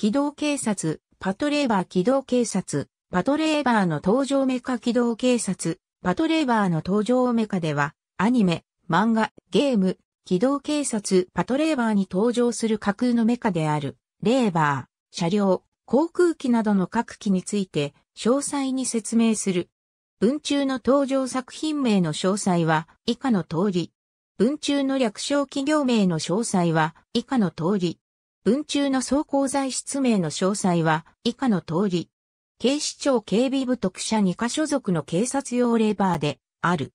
機動警察、パトレーバー機動警察、パトレーバーの登場メカ機動警察、パトレーバーの登場メカでは、アニメ、漫画、ゲーム、機動警察、パトレーバーに登場する架空のメカである、レーバー、車両、航空機などの各機について、詳細に説明する。文中の登場作品名の詳細は、以下の通り。文中の略称企業名の詳細は、以下の通り。文中の走行材質名の詳細は以下の通り、警視庁警備部特殊2課所属の警察用レバーである。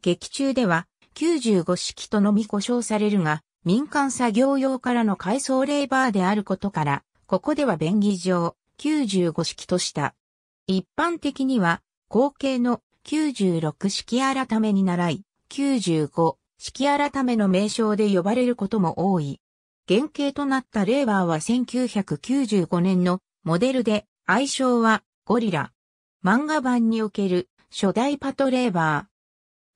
劇中では95式とのみ故障されるが、民間作業用からの改装レーバーであることから、ここでは便宜上95式とした。一般的には、後継の96式改めに習い、95式改めの名称で呼ばれることも多い。原型となったレーバーは1995年のモデルで愛称はゴリラ。漫画版における初代パトレーバー。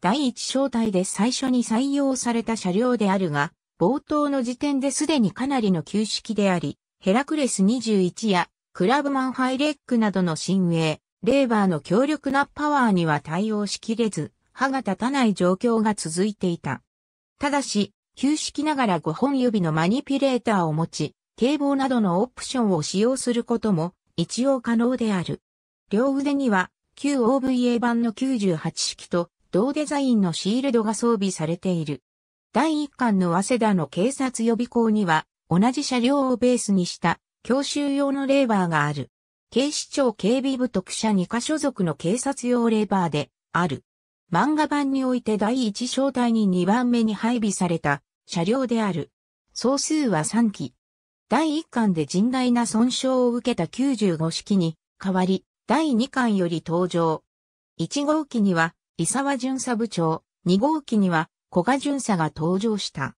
第一小隊で最初に採用された車両であるが、冒頭の時点ですでにかなりの旧式であり、ヘラクレス21やクラブマンハイレックなどの新鋭、レーバーの強力なパワーには対応しきれず、歯が立たない状況が続いていた。ただし、旧式ながら5本指のマニピュレーターを持ち、警棒などのオプションを使用することも一応可能である。両腕には旧 OVA 版の98式と同デザインのシールドが装備されている。第1巻の早稲田の警察予備校には同じ車両をベースにした教習用のレーバーがある。警視庁警備部特社2課所属の警察用レーバーである。漫画版において第1小隊に2番目に配備された車両である。総数は3機。第1巻で甚大な損傷を受けた95式に代わり、第2巻より登場。1号機には、伊沢巡査部長、2号機には、古賀巡査が登場した。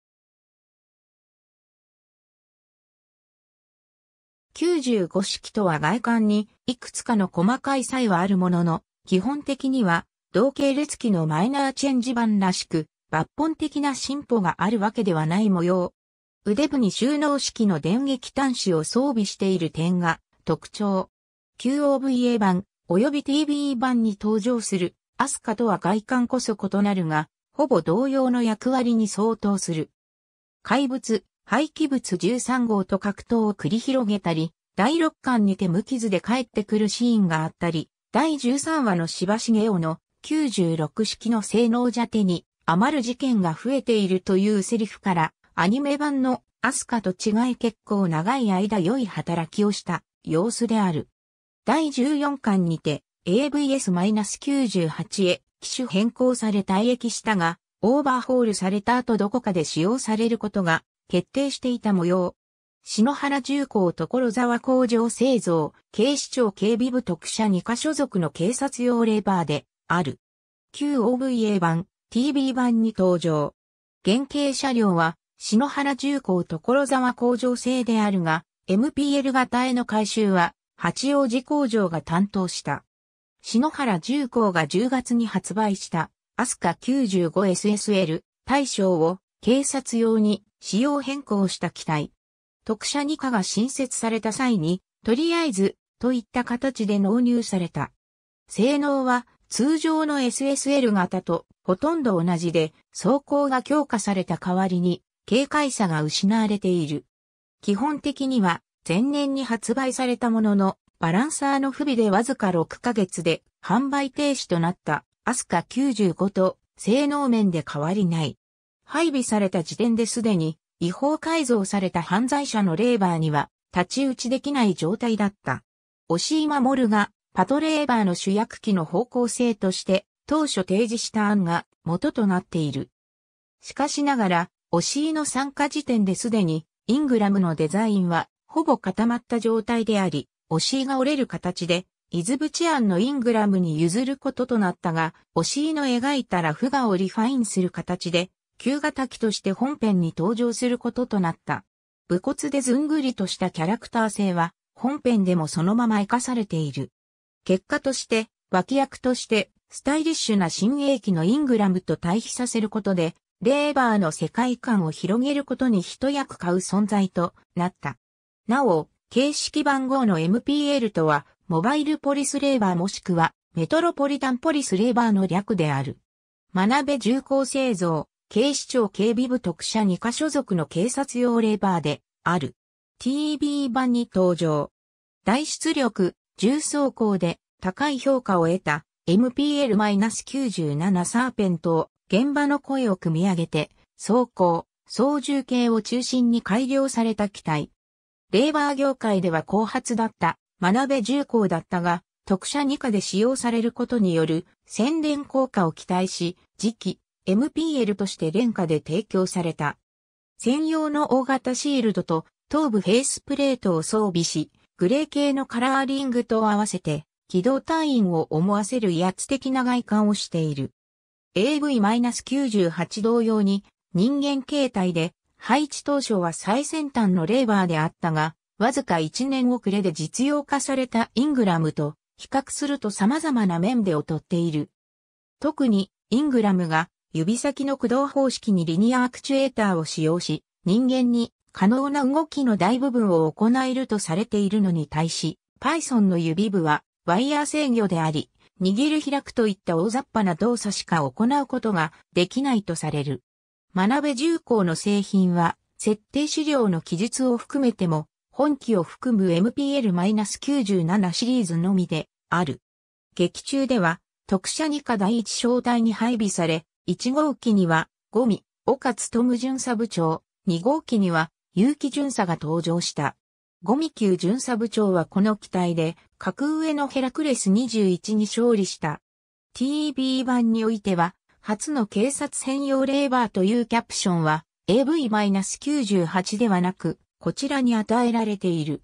95式とは外観にいくつかの細かい差異はあるものの、基本的には同系列機のマイナーチェンジ版らしく、抜本的な進歩があるわけではない模様。腕部に収納式の電撃端子を装備している点が特徴。QOVA 版及び TBE 版に登場するアスカとは外観こそ異なるが、ほぼ同様の役割に相当する。怪物、廃棄物13号と格闘を繰り広げたり、第6巻にて無傷で帰ってくるシーンがあったり、第13話の柴茂雄の96式の性能じゃ手に余る事件が増えているというセリフから、アニメ版のアスカと違い結構長い間良い働きをした様子である。第14巻にて AVS-98 へ機種変更され退役したが、オーバーホールされた後どこかで使用されることが決定していた模様。篠原重工所沢工場製造、警視庁警備部特殊2課所属の警察用レーバーで、ある。旧 OVA 版、TV 版に登場。原型車両は、篠原重工所沢工場製であるが、MPL 型への改修は、八王子工場が担当した。篠原重工が10月に発売した、アスカ 95SSL 大将を警察用に仕様変更した機体。特車2課が新設された際に、とりあえず、といった形で納入された。性能は通常の SSL 型とほとんど同じで、走行が強化された代わりに、警戒さが失われている。基本的には、前年に発売されたものの、バランサーの不備でわずか6ヶ月で販売停止となったアスカ95と性能面で変わりない。配備された時点ですでに違法改造された犯罪者のレーバーには立ち打ちできない状態だった。押井守がパトレーバーの主役機の方向性として当初提示した案が元となっている。しかしながら、押入ーの参加時点ですでにイングラムのデザインはほぼ固まった状態であり、押シーが折れる形で、イズブチアンのイングラムに譲ることとなったが、押入ーの描いたラフ画をリファインする形で、旧型機として本編に登場することとなった。武骨でずんぐりとしたキャラクター性は、本編でもそのまま活かされている。結果として、脇役として、スタイリッシュな新鋭機のイングラムと対比させることで、レーバーの世界観を広げることに一役買う存在となった。なお、形式番号の MPL とは、モバイルポリスレーバーもしくは、メトロポリタンポリスレーバーの略である。学べ重工製造、警視庁警備部特赦2課所属の警察用レーバーである。t b 版に登場。大出力、重装甲で高い評価を得た MPL-97 サーペントを現場の声を組み上げて、装甲、操縦系を中心に改良された機体。レーバー業界では後発だった、学べ重工だったが、特殊2課で使用されることによる宣伝効果を期待し、次期 MPL として廉価で提供された。専用の大型シールドと頭部フェイスプレートを装備し、グレー系のカラーリングと合わせて、機動隊員を思わせる威圧的な外観をしている。AV-98 同様に、人間形態で、配置当初は最先端のレーバーであったが、わずか1年遅れで実用化されたイングラムと比較すると様々な面で劣っている。特に、イングラムが指先の駆動方式にリニアアクチュエーターを使用し、人間に可能な動きの大部分を行えるとされているのに対し、Python の指部はワイヤー制御であり、握る開くといった大雑把な動作しか行うことができないとされる。学べ重工の製品は、設定資料の記述を含めても、本機を含む MPL-97 シリーズのみである。劇中では、特殊二課第一小隊に配備され、1号機には、ゴミ、岡津務巡査部長、2号機には、結城巡査が登場した。ゴミ級巡査部長はこの機体で、格上のヘラクレス21に勝利した。t b 版においては、初の警察専用レーバーというキャプションは、AV-98 ではなく、こちらに与えられている。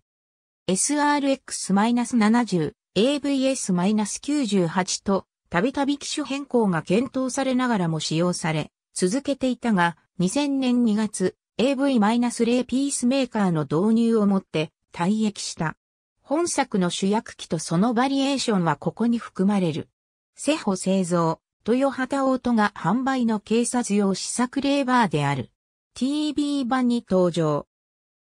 SRX-70、AVS-98 と、たびたび機種変更が検討されながらも使用され、続けていたが、2000年2月、AV-0 ピースメーカーの導入をもって退役した。本作の主役機とそのバリエーションはここに含まれる。セホ製造、豊畑オートが販売の警察用試作レーバーである。TV 版に登場。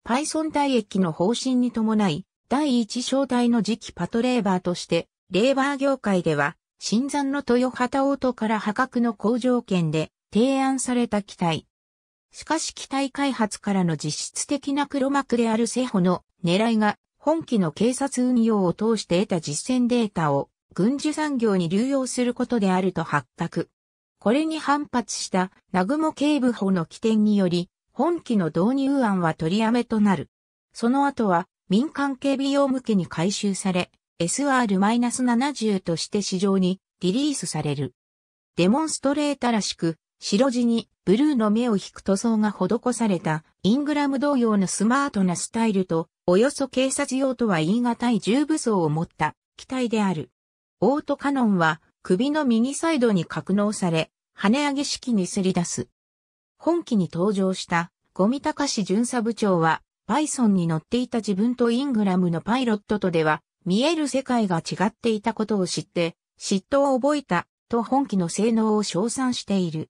Python 退役の方針に伴い、第一小隊の次期パトレーバーとして、レーバー業界では、新山の豊畑オートから破格の好条件で提案された機体、しかし機体開発からの実質的な黒幕であるセホの狙いが本機の警察運用を通して得た実践データを軍需産業に流用することであると発覚。これに反発したナグモ警部補の起点により、本機の導入案は取りやめとなる。その後は民間警備用向けに回収され、SR-70 として市場にリリースされる。デモンストレータらしく、白地にブルーの目を引く塗装が施されたイングラム同様のスマートなスタイルと、およそ警察用とは言い難い重武装を持った機体である。オートカノンは首の右サイドに格納され、跳ね上げ式にすり出す。本機に登場したゴミ高し、巡査部長は、パイソンに乗っていた自分とイングラムのパイロットとでは、見える世界が違っていたことを知って、嫉妬を覚えた、と本機の性能を称賛している。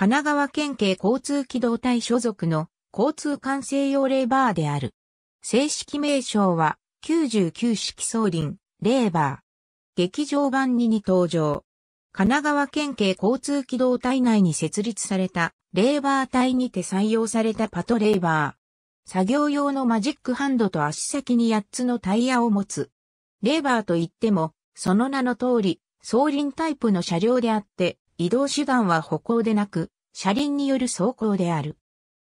神奈川県警交通機動隊所属の交通管制用レーバーである。正式名称は99式総輪、レーバー。劇場版2に登場。神奈川県警交通機動隊内に設立されたレーバー隊にて採用されたパトレーバー。作業用のマジックハンドと足先に8つのタイヤを持つ。レーバーといっても、その名の通り、総輪タイプの車両であって、移動手段は歩行でなく、車輪による走行である。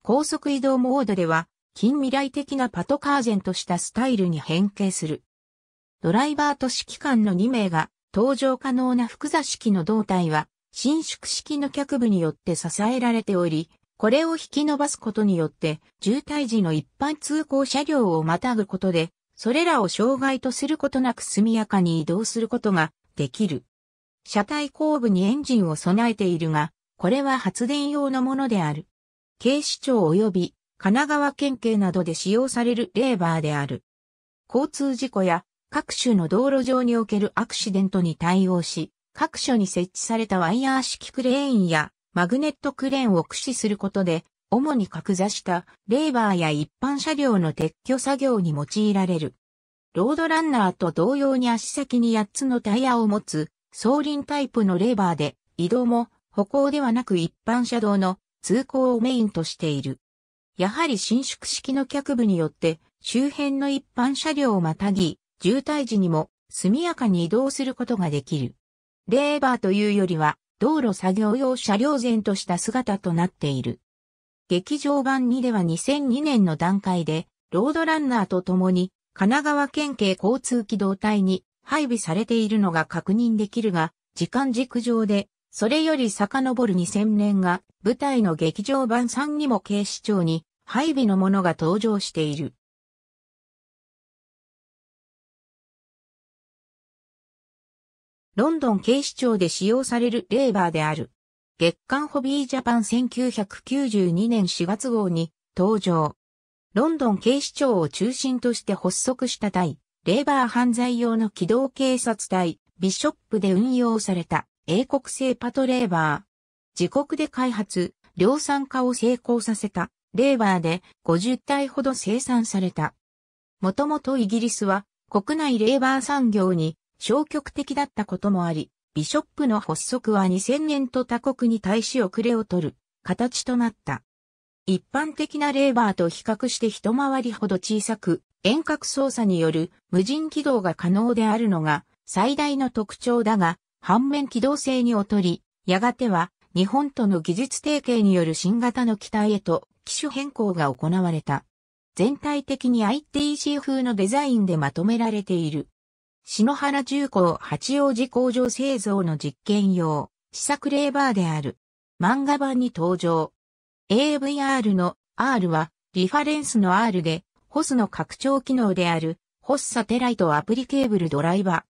高速移動モードでは、近未来的なパトカーゼンとしたスタイルに変形する。ドライバーと指揮官の2名が、搭乗可能な複座式の胴体は、伸縮式の脚部によって支えられており、これを引き伸ばすことによって、渋滞時の一般通行車両をまたぐことで、それらを障害とすることなく速やかに移動することができる。車体後部にエンジンを備えているが、これは発電用のものである。警視庁及び神奈川県警などで使用されるレーバーである。交通事故や各種の道路上におけるアクシデントに対応し、各所に設置されたワイヤー式クレーンやマグネットクレーンを駆使することで、主に格座したレーバーや一般車両の撤去作業に用いられる。ロードランナーと同様に足先に8つのタイヤを持つ送輪タイプのレーバーで、移動も歩行ではなく一般車道の通行をメインとしている。やはり伸縮式の脚部によって周辺の一般車両をまたぎ、渋滞時にも速やかに移動することができる。レーバーというよりは道路作業用車両前とした姿となっている。劇場版2では2002年の段階でロードランナーと共に神奈川県警交通機動隊に配備されているのが確認できるが、時間軸上で、それより遡る2000年が、舞台の劇場版3にも警視庁に配備のものが登場している。ロンドン警視庁で使用されるレーバーである。月刊ホビージャパン1992年4月号に登場。ロンドン警視庁を中心として発足した第レーバー犯罪用の機動警察隊、ビショップで運用された英国製パトレーバー。自国で開発、量産化を成功させたレーバーで50体ほど生産された。もともとイギリスは国内レーバー産業に消極的だったこともあり、ビショップの発足は2000年と他国に対し遅れを取る形となった。一般的なレーバーと比較して一回りほど小さく、遠隔操作による無人起動が可能であるのが最大の特徴だが、反面機動性に劣り、やがては日本との技術提携による新型の機体へと機種変更が行われた。全体的に ITC 風のデザインでまとめられている。篠原重工八王子工場製造の実験用、試作レーバーである。漫画版に登場。AVR の R はリファレンスの R でホスの拡張機能である、ホスサテライトアプリケーブルドライバー。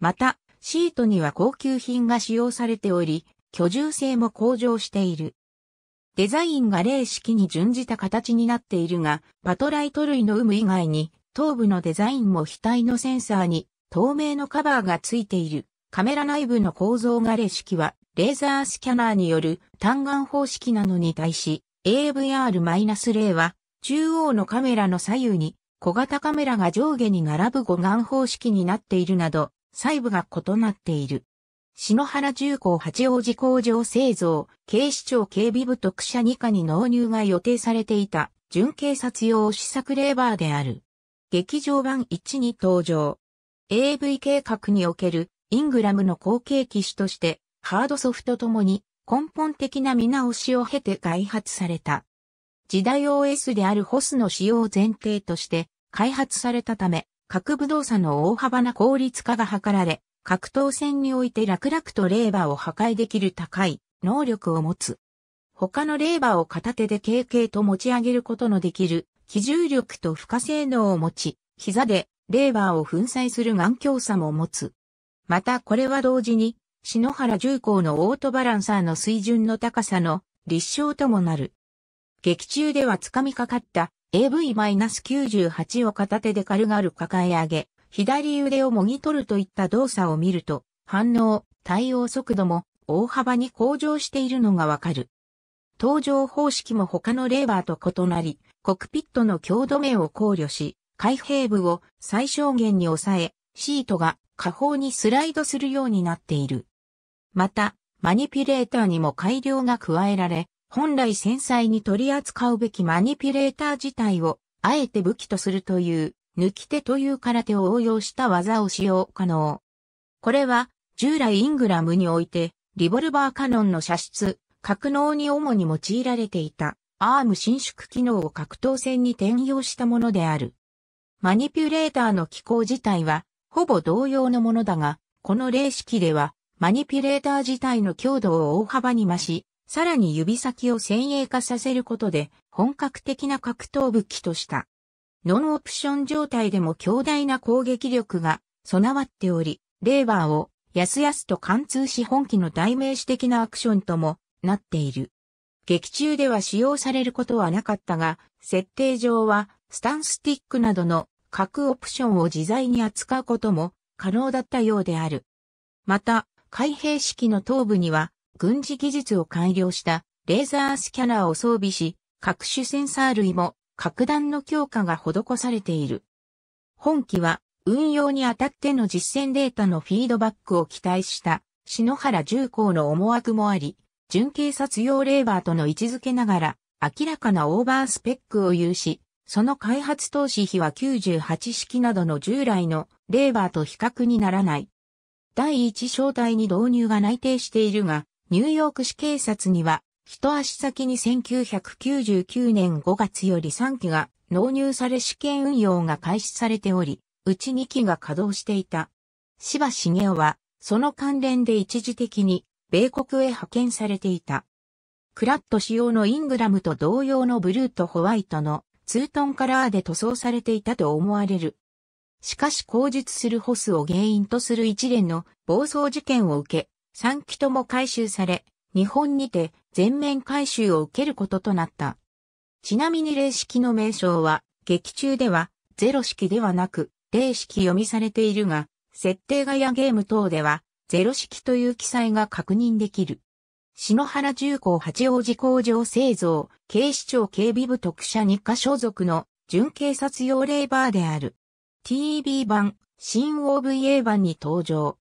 また、シートには高級品が使用されており、居住性も向上している。デザインが例式に準じた形になっているが、パトライト類の有無以外に、頭部のデザインも額のセンサーに透明のカバーがついている。カメラ内部の構造が例式は、レーザースキャナーによる単眼方式なのに対し、AVR-0 は中央のカメラの左右に小型カメラが上下に並ぶ護眼方式になっているなど、細部が異なっている。篠原重工八王子工場製造、警視庁警備部特赦2課に納入が予定されていた、準警察用試作レーバーである。劇場版1に登場。AV 計画におけるイングラムの後継機種として、ハードソフトともに根本的な見直しを経て開発された。時代 OS であるホスの使用を前提として開発されたため、核武動作の大幅な効率化が図られ、格闘戦において楽々とレーバーを破壊できる高い能力を持つ。他のレーバーを片手で軽々と持ち上げることのできる、機重力と負荷性能を持ち、膝でレーバーを粉砕する眼鏡差も持つ。またこれは同時に、篠原重工のオートバランサーの水準の高さの立証ともなる。劇中では掴みかかった AV-98 を片手で軽々抱え上げ、左腕をもぎ取るといった動作を見ると、反応、対応速度も大幅に向上しているのがわかる。登場方式も他のレーバーと異なり、コクピットの強度面を考慮し、開閉部を最小限に抑え、シートが下方にスライドするようになっている。また、マニピュレーターにも改良が加えられ、本来繊細に取り扱うべきマニピュレーター自体を、あえて武器とするという、抜き手という空手を応用した技を使用可能。これは、従来イングラムにおいて、リボルバーカノンの射出、格納に主に用いられていた、アーム伸縮機能を格闘戦に転用したものである。マニピュレーターの機構自体は、ほぼ同様のものだが、この例式では、マニピュレーター自体の強度を大幅に増し、さらに指先を先鋭化させることで本格的な格闘武器とした。ノンオプション状態でも強大な攻撃力が備わっており、レーバーをやすやすと貫通し本機の代名詞的なアクションともなっている。劇中では使用されることはなかったが、設定上はスタンスティックなどの各オプションを自在に扱うことも可能だったようである。また、開閉式の頭部には軍事技術を改良したレーザースキャナーを装備し、各種センサー類も格段の強化が施されている。本機は運用にあたっての実践データのフィードバックを期待した篠原重工の思惑もあり、準警察用レーバーとの位置づけながら明らかなオーバースペックを有し、その開発投資費は98式などの従来のレーバーと比較にならない。第一小隊に導入が内定しているが、ニューヨーク市警察には、一足先に1999年5月より3機が納入され試験運用が開始されており、うち2機が稼働していた。芝茂雄は、その関連で一時的に、米国へ派遣されていた。クラット仕様のイングラムと同様のブルーとホワイトのツートンカラーで塗装されていたと思われる。しかし口述するホスを原因とする一連の暴走事件を受け、3機とも回収され、日本にて全面回収を受けることとなった。ちなみに零式の名称は、劇中では、ゼロ式ではなく、零式読みされているが、設定画やゲーム等では、ゼロ式という記載が確認できる。篠原重工八王子工場製造、警視庁警備部特殊日課所属の準警察用レーバーである。TV 版、新 OVA 版に登場。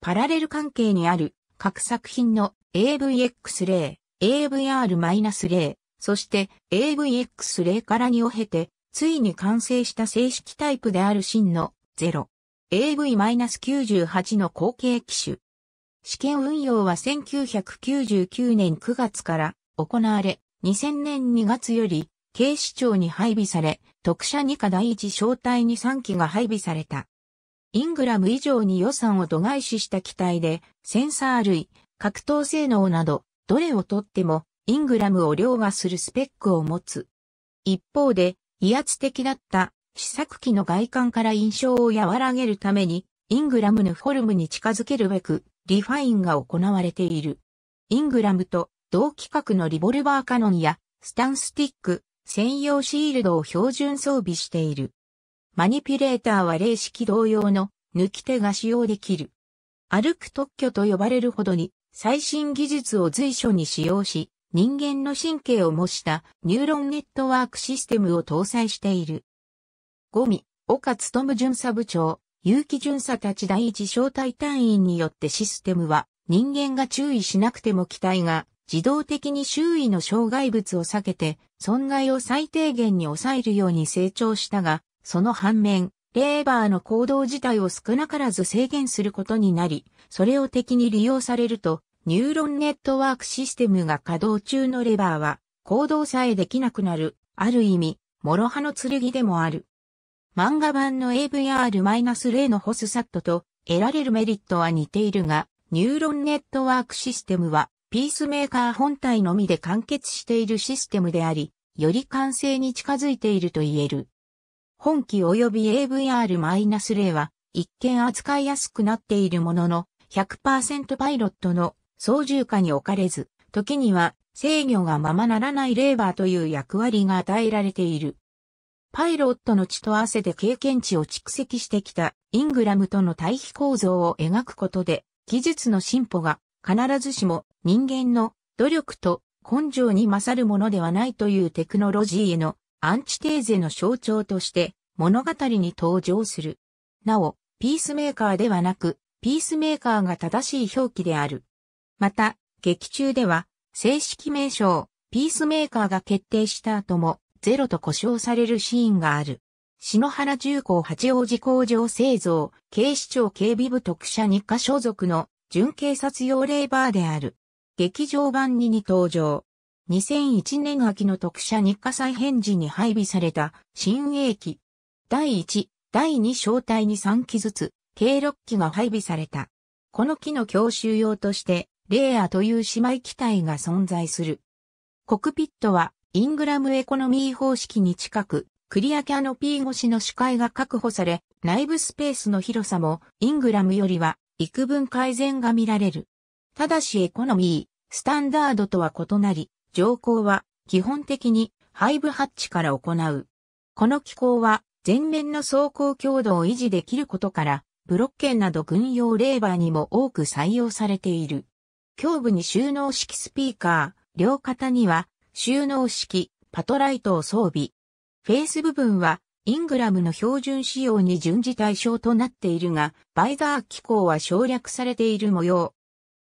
パラレル関係にある各作品の AVX 0 AVR-0 そして AVX 0から2を経て、ついに完成した正式タイプである真の0。AV-98 の後継機種。試験運用は1999年9月から行われ、2000年2月より警視庁に配備され、特殊2課第1小隊に3機が配備された。イングラム以上に予算を度外視した機体で、センサー類、格闘性能など、どれをとっても、イングラムを凌駕するスペックを持つ。一方で、威圧的だった試作機の外観から印象を和らげるために、イングラムのフォルムに近づけるべく、リファインが行われている。イングラムと同規格のリボルバーカノンや、スタンスティック、専用シールドを標準装備している。マニピュレーターは霊式同様の抜き手が使用できる。歩く特許と呼ばれるほどに最新技術を随所に使用し、人間の神経を模したニューロンネットワークシステムを搭載している。ゴミ、岡務巡査部長、有機巡査たち第一小隊隊員によってシステムは人間が注意しなくても機体が自動的に周囲の障害物を避けて損害を最低限に抑えるように成長したが、その反面、レーバーの行動自体を少なからず制限することになり、それを敵に利用されると、ニューロンネットワークシステムが稼働中のレバーは、行動さえできなくなる、ある意味、諸刃の剣でもある。漫画版の AVR-0 のホスサットと得られるメリットは似ているが、ニューロンネットワークシステムは、ピースメーカー本体のみで完結しているシステムであり、より完成に近づいていると言える。本機及び AVR-0 は一見扱いやすくなっているものの100%パイロットの操縦下に置かれず、時には制御がままならないレーバーという役割が与えられている。パイロットの血と汗で経験値を蓄積してきたイングラムとの対比構造を描くことで、技術の進歩が必ずしも人間の努力と根性に勝るものではないというテクノロジーへのアンチテーゼの象徴として物語に登場する。なお、ピースメーカーではなく、ピースメーカーが正しい表記である。また、劇中では、正式名称、ピースメーカーが決定した後も、ゼロと呼称されるシーンがある。篠原重工八王子工場製造、警視庁警備部特赦日課所属の準警察用レーバーである。劇場版2に登場。2001年秋の特赦日課再編時に配備された新鋭機。第1、第2小隊に3機ずつ、計6機が配備された。この機の教習用として、レーアという姉妹機体が存在する。コクピットは、イングラムエコノミー方式に近く、クリアキャノピー越しの視界が確保され、内部スペースの広さも、イングラムよりは、幾分改善が見られる。ただしエコノミー、スタンダードとは異なり、乗降は基本的にハイブハッチから行う。この機構は前面の走行強度を維持できることから、ブロッケンなど軍用レーバーにも多く採用されている。胸部に収納式スピーカー、両肩には収納式パトライトを装備。フェース部分はイングラムの標準仕様に順次対象となっているが、バイザー機構は省略されている模様。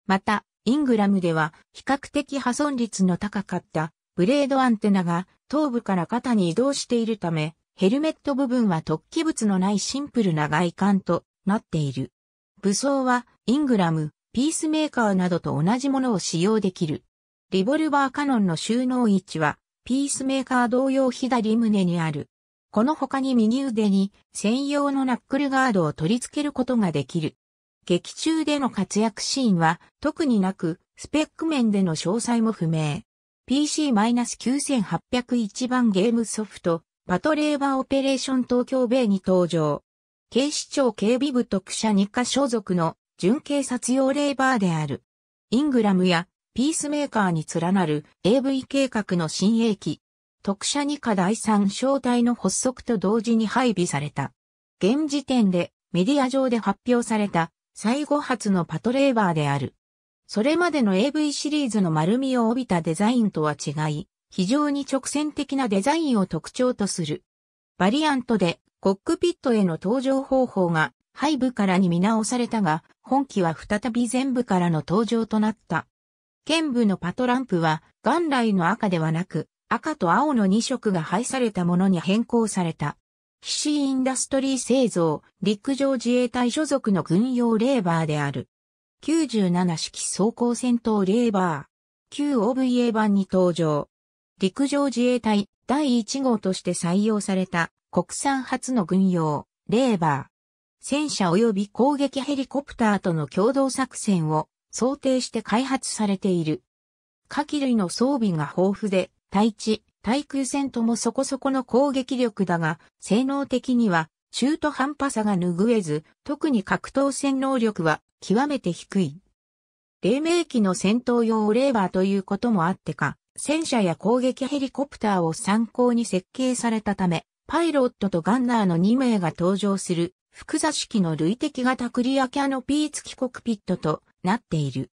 また、イングラムでは比較的破損率の高かったブレードアンテナが頭部から肩に移動しているため、ヘルメット部分は突起物のないシンプルな外観となっている。武装はイングラム、ピースメーカーなどと同じものを使用できる。リボルバーカノンの収納位置は、ピースメーカー同様左胸にある。この他に右腕に専用のナックルガードを取り付けることができる。劇中での活躍シーンは特になく、スペック面での詳細も不明。PC-9801 番ゲームソフト、パトレーバーオペレーション東京米に登場。警視庁警備部特殊2課所属の準警察用レーバーである。イングラムやピースメーカーに連なる AV 計画の新鋭機。特殊2課第3小隊の発足と同時に配備された。現時点でメディア上で発表された最後発のパトレーバーである。それまでの AV シリーズの丸みを帯びたデザインとは違い、非常に直線的なデザインを特徴とする。バリアントでコックピットへの登場方法が背部からに見直されたが、本機は再び全部からの登場となった。剣部のパトランプは元来の赤ではなく、赤と青の2色が配されたものに変更された。岸インダストリー製造、陸上自衛隊所属の軍用レーバーである。97式装甲戦闘レーバー、旧 OVA 版に登場。陸上自衛隊第1号として採用された国産初の軍用、レーバー。戦車及び攻撃ヘリコプターとの共同作戦を想定して開発されている。下記類の装備が豊富で、対地、対空戦ともそこそこの攻撃力だが、性能的には中途半端さが拭えず、特に格闘戦能力は極めて低い。黎明期の戦闘用レーバーということもあってか、戦車や攻撃ヘリコプターを参考に設計されたため、パイロットとガンナーの2名が登場する、複座式の類的型クリアキャノピー付きコクピットとなっている。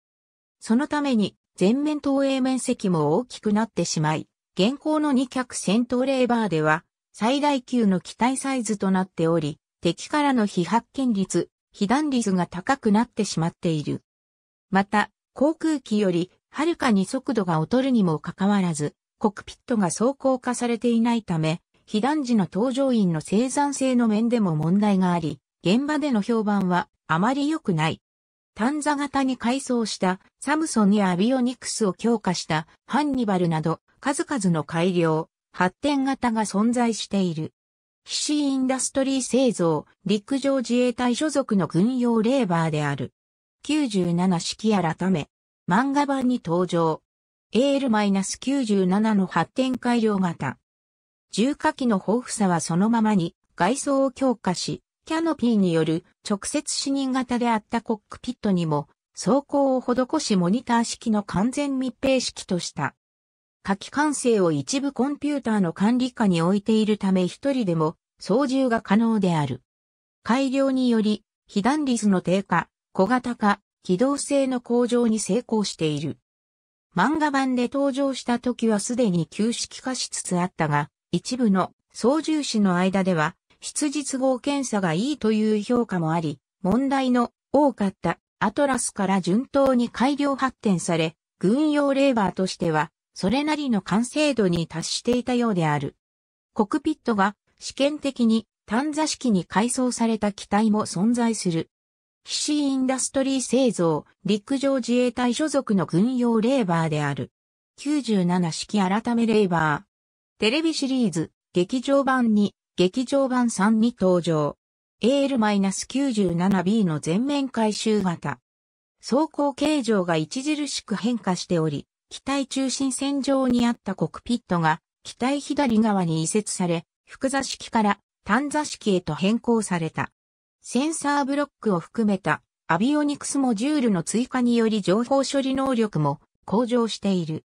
そのために、全面投影面積も大きくなってしまい、現行の2脚戦闘レーバーでは、最大級の機体サイズとなっており、敵からの非発見率、被弾率が高くなってしまっている。また、航空機より、はるかに速度が劣るにもかかわらず、コックピットが走行化されていないため、被弾時の搭乗員の生産性の面でも問題があり、現場での評判はあまり良くない。短座型に改装したサムソンやアビオニクスを強化したハンニバルなど数々の改良、発展型が存在している。岸インダストリー製造、陸上自衛隊所属の軍用レーバーである。97式改め、漫画版に登場。AL-97 の発展改良型。重火器の豊富さはそのままに、外装を強化し、キャノピーによる直接視認型であったコックピットにも、走行を施しモニター式の完全密閉式とした。夏季管制を一部コンピューターの管理下に置いているため一人でも操縦が可能である。改良により、被弾率の低下、小型化、機動性の向上に成功している。漫画版で登場した時はすでに旧式化しつつあったが、一部の操縦士の間では、出実合検査がいいという評価もあり、問題の多かったアトラスから順当に改良発展され、軍用レーバーとしてはそれなりの完成度に達していたようである。コクピットが試験的に単座式に改装された機体も存在する。士インダストリー製造、陸上自衛隊所属の軍用レーバーである。97式改めレーバー。テレビシリーズ、劇場版2、劇場版3に登場。AL-97B の全面回収型。走行形状が著しく変化しており、機体中心線上にあったコクピットが、機体左側に移設され、複座式から単座式へと変更された。センサーブロックを含めたアビオニクスモジュールの追加により情報処理能力も向上している。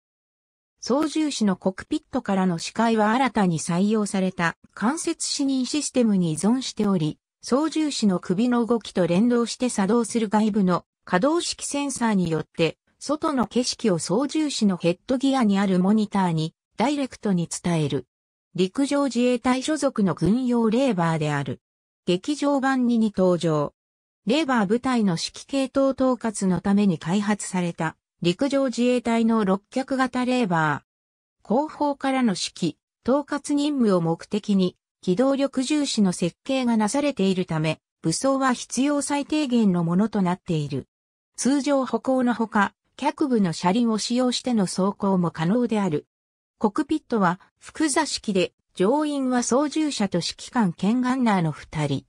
操縦士のコクピットからの視界は新たに採用された間接視認システムに依存しており、操縦士の首の動きと連動して作動する外部の可動式センサーによって外の景色を操縦士のヘッドギアにあるモニターにダイレクトに伝える。陸上自衛隊所属の軍用レーバーである。劇場版2に登場。レーバー部隊の指揮系統統括のために開発された陸上自衛隊の6脚型レーバー。後方からの指揮、統括任務を目的に機動力重視の設計がなされているため、武装は必要最低限のものとなっている。通常歩行のほか、脚部の車輪を使用しての走行も可能である。コクピットは複座式で、乗員は操縦者と指揮官剣ガンナーの二人。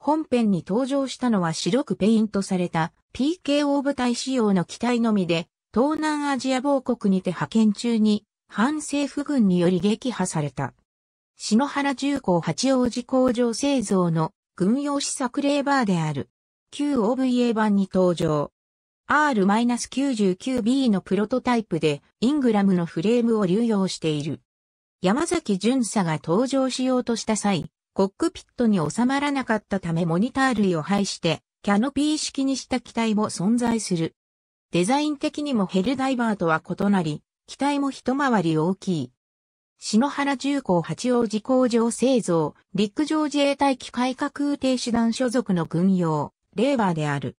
本編に登場したのは白くペイントされた PKO 部隊仕様の機体のみで、東南アジア防国にて派遣中に反政府軍により撃破された。篠原重工八王子工場製造の軍用試作レーバーである。旧 OVA 版に登場。R-99B のプロトタイプでイングラムのフレームを流用している。山崎巡査が登場しようとした際、コックピットに収まらなかったためモニター類を配してキャノピー式にした機体も存在する。デザイン的にもヘルダイバーとは異なり、機体も一回り大きい。篠原重工八王子工場製造、陸上自衛隊機械架空停止団所属の軍用、レーバーである。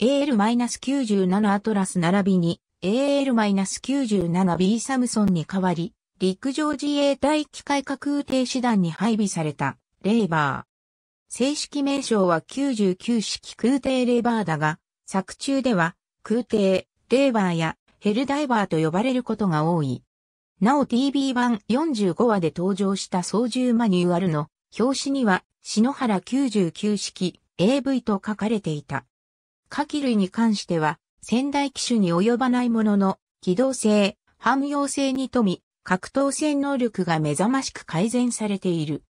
AL-97 アトラス並びに AL-97B サムソンに代わり、陸上自衛隊機械架空挺師団に配備されたレーバー。正式名称は99式空挺レーバーだが、作中では空挺、レーバーやヘルダイバーと呼ばれることが多い。なお t b 版45話で登場した操縦マニュアルの表紙には篠原99式 AV と書かれていた。下記類に関しては、仙台機種に及ばないものの、機動性、汎用性に富み、格闘性能力が目覚ましく改善されている。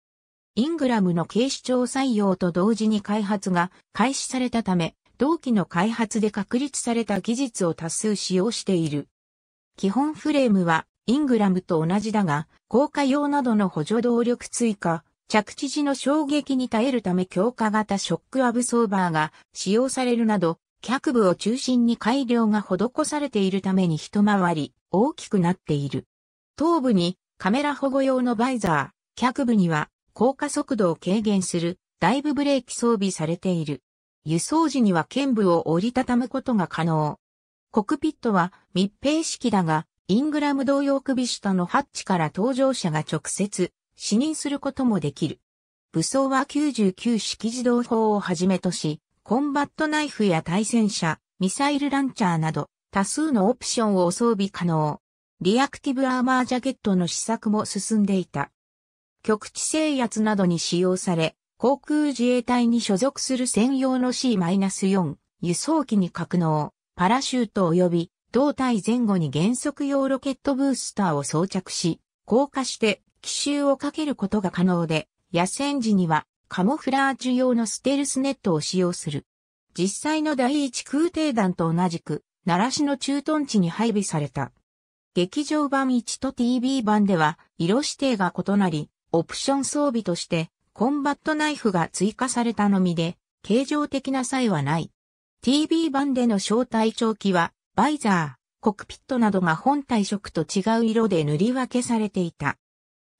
イングラムの警視庁採用と同時に開発が開始されたため、同期の開発で確立された技術を多数使用している。基本フレームはイングラムと同じだが、高架用などの補助動力追加、着地時の衝撃に耐えるため強化型ショックアブソーバーが使用されるなど、脚部を中心に改良が施されているために一回り大きくなっている。頭部にカメラ保護用のバイザー、脚部には降下速度を軽減するダイブブレーキ装備されている。輸送時には剣部を折りたたむことが可能。コクピットは密閉式だが、イングラム同様首下のハッチから搭乗者が直接視認することもできる。武装は99式自動砲をはじめとし、コンバットナイフや対戦車、ミサイルランチャーなど、多数のオプションを装備可能。リアクティブアーマージャケットの試作も進んでいた。局地制圧などに使用され、航空自衛隊に所属する専用の C-4 輸送機に格納、パラシュート及び胴体前後に原則用ロケットブースターを装着し、降下して奇襲をかけることが可能で、野戦時にはカモフラージュ用のステルスネットを使用する。実際の第一空挺団と同じく、奈良市の駐屯地に配備された。劇場版1と TV 版では、色指定が異なり、オプション装備として、コンバットナイフが追加されたのみで、形状的な際はない。TV 版での招待長期は、バイザー、コクピットなどが本体色と違う色で塗り分けされていた。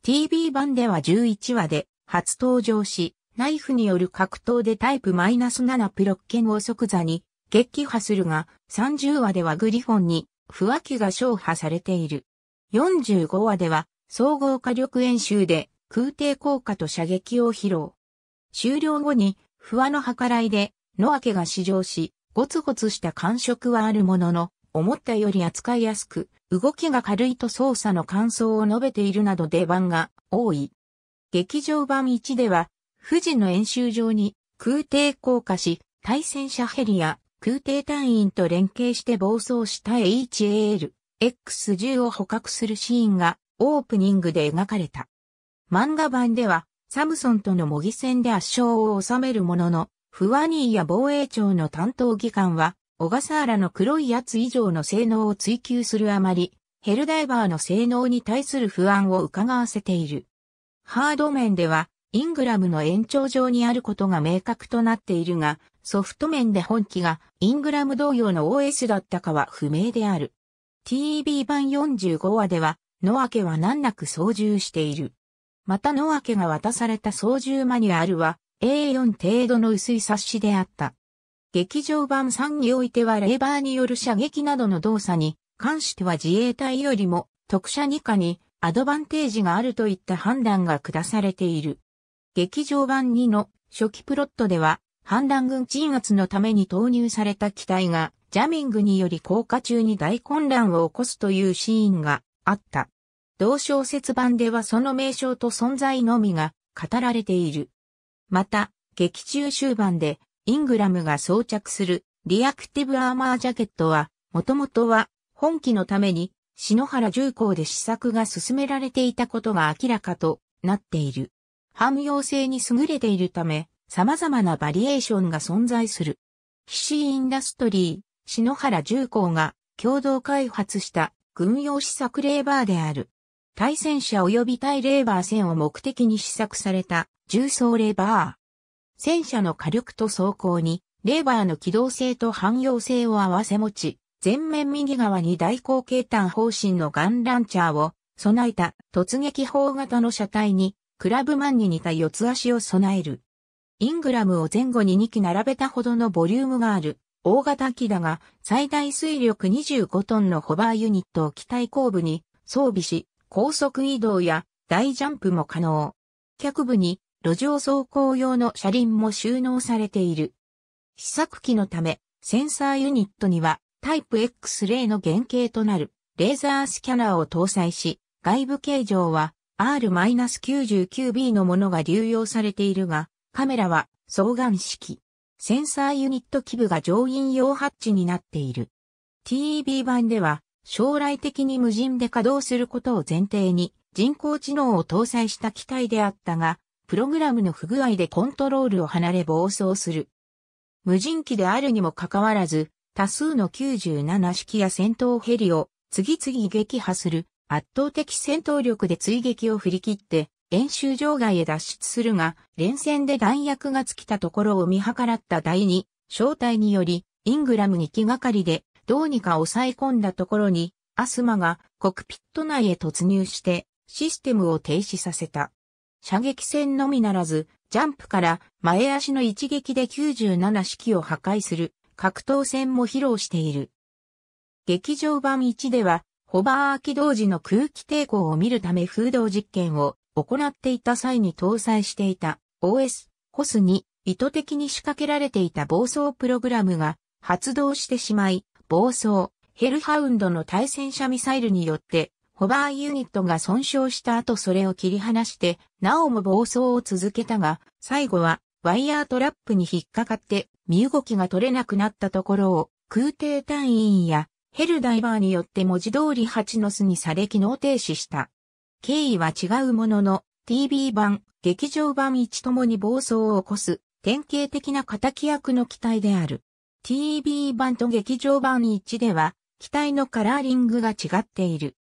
TV 版では11話で初登場し、ナイフによる格闘でタイプマイナス7プロッケンを即座に撃破するが、30話ではグリフォンに不和が消破されている。45話では総合火力演習で空挺効果と射撃を披露。終了後に不和の計らいで野明が試乗し、ゴツゴツした感触はあるものの、思ったより扱いやすく、動きが軽いと操作の感想を述べているなど出番が多い。劇場版1では、富士の演習場に空挺降下し、対戦車ヘリや空挺隊員と連携して暴走した HAL、X10 を捕獲するシーンがオープニングで描かれた。漫画版では、サムソンとの模擬戦で圧勝を収めるものの、フワニーや防衛庁の担当技官は、小笠原の黒いやつ以上の性能を追求するあまり、ヘルダイバーの性能に対する不安を伺わせている。ハード面では、イングラムの延長上にあることが明確となっているが、ソフト面で本機がイングラム同様の OS だったかは不明である。TEB 版45話では、野明は難なく操縦している。また野明が渡された操縦マニュアルは A4 程度の薄い冊子であった。劇場版3においてはレバーによる射撃などの動作に関しては自衛隊よりも特殊2課にアドバンテージがあるといった判断が下されている。劇場版2の初期プロットでは反乱軍鎮圧のために投入された機体がジャミングにより降下中に大混乱を起こすというシーンがあった。同小説版ではその名称と存在のみが語られている。また、劇中終盤でイングラムが装着するリアクティブアーマージャケットは、もともとは本機のために篠原重工で試作が進められていたことが明らかとなっている。汎用性に優れているため、様々なバリエーションが存在する。岸インダストリー、篠原重工が共同開発した軍用試作レーバーである。対戦車及び対レーバー戦を目的に試作された重装レーバー。戦車の火力と走行に、レーバーの機動性と汎用性を併せ持ち、前面右側に大口径端方針のガンランチャーを備えた突撃砲型の車体に、クラブマンに似た四つ足を備える。イングラムを前後に2機並べたほどのボリュームがある大型機だが、最大水力25トンのホバーユニットを機体後部に装備し、高速移動や大ジャンプも可能。脚部に路上走行用の車輪も収納されている。試作機のため、センサーユニットにはタイプ X 例の原型となるレーザースキャナーを搭載し、外部形状は R-99B のものが流用されているが、カメラは双眼式。センサーユニット基部が乗員用ハッチになっている。TEB 版では将来的に無人で稼働することを前提に人工知能を搭載した機体であったが、プログラムの不具合でコントロールを離れ暴走する。無人機であるにもかかわらず、多数の97式や戦闘ヘリを次々撃破する圧倒的戦闘力で追撃を振り切って演習場外へ脱出するが、連戦で弾薬が尽きたところを見計らった第二正体により、イングラムに気がかりで、どうにか抑え込んだところに、アスマがコクピット内へ突入して、システムを停止させた。射撃戦のみならず、ジャンプから前足の一撃で97式を破壊する格闘戦も披露している。劇場版1では、ホバー起動時の空気抵抗を見るため風洞実験を行っていた際に搭載していた OS ホスに意図的に仕掛けられていた暴走プログラムが発動してしまい、暴走ヘルハウンドの対戦車ミサイルによってホバーユニットが損傷した後それを切り離して、なおも暴走を続けたが、最後はワイヤートラップに引っかかって身動きが取れなくなったところを空挺隊員やヘルダイバーによって文字通り蜂の巣にされ機能停止した。経緯は違うものの TV 版、劇場版1ともに暴走を起こす典型的な敵役の機体である。TV 版と劇場版1では機体のカラーリングが違っている。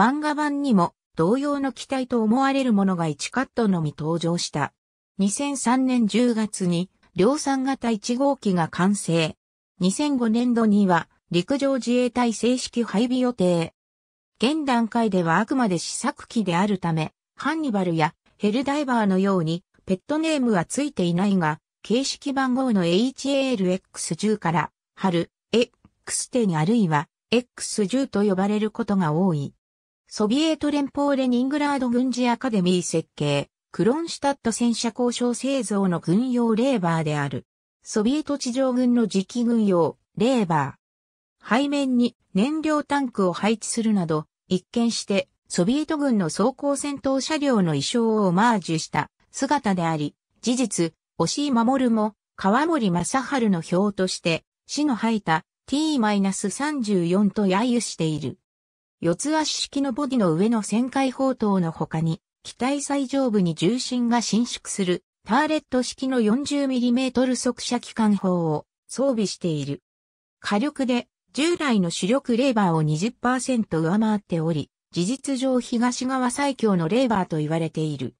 漫画版にも同様の機体と思われるものが1カットのみ登場した。2003年10月に量産型1号機が完成。2005年度には陸上自衛隊正式配備予定。現段階ではあくまで試作機であるため、ハンニバルやヘルダイバーのようにペットネームはついていないが、形式番号の HALX10 から、春、X 1 0あるいは X10 と呼ばれることが多い。ソビエト連邦レニングラード軍事アカデミー設計、クロンシュタット戦車交渉製造の軍用レーバーである。ソビエト地上軍の次期軍用、レーバー。背面に燃料タンクを配置するなど、一見してソビエト軍の装甲戦闘車両の衣装をオマージュした姿であり、事実、押井守も川森正治の表として、死の吐いた T-34 と揶揄している。四つ足式のボディの上の旋回砲塔の他に、機体最上部に重心が伸縮する、ターレット式の 40mm 速射機関砲を装備している。火力で従来の主力レーバーを20%上回っており、事実上東側最強のレーバーと言われている。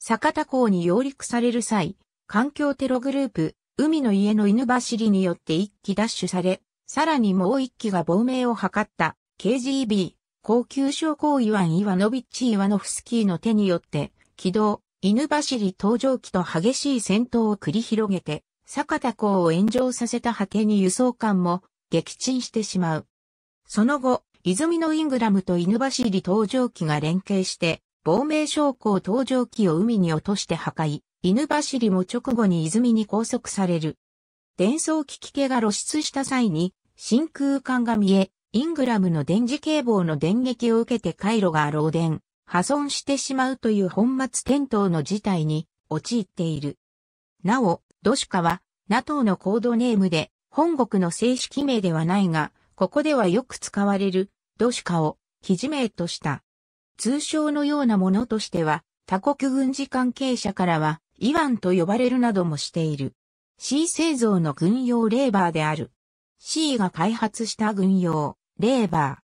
坂田港に揚陸される際、環境テログループ、海の家の犬走りによって一機奪取され、さらにもう一機が亡命を図った KGB、高級将校イワン・イワノビッチ・イワノフスキーの手によって、軌道、犬走り登場機と激しい戦闘を繰り広げて、坂田港を炎上させた果てに輸送艦も撃沈してしまう。その後、泉のイングラムと犬走り登場機が連携して、亡命将校登場機を海に落として破壊、犬走りも直後に泉に拘束される。伝送機器系が露出した際に、真空管が見え、イングラムの電磁警棒の電撃を受けて回路が漏電、破損してしまうという本末転倒の事態に陥っている。なお、ドシュカは NATO のコードネームで本国の正式名ではないが、ここではよく使われるドシュカを記事名とした。通称のようなものとしては、他国軍事関係者からはイワンと呼ばれるなどもしている。C 製造の軍用レーバーである。C が開発した軍用。レーバ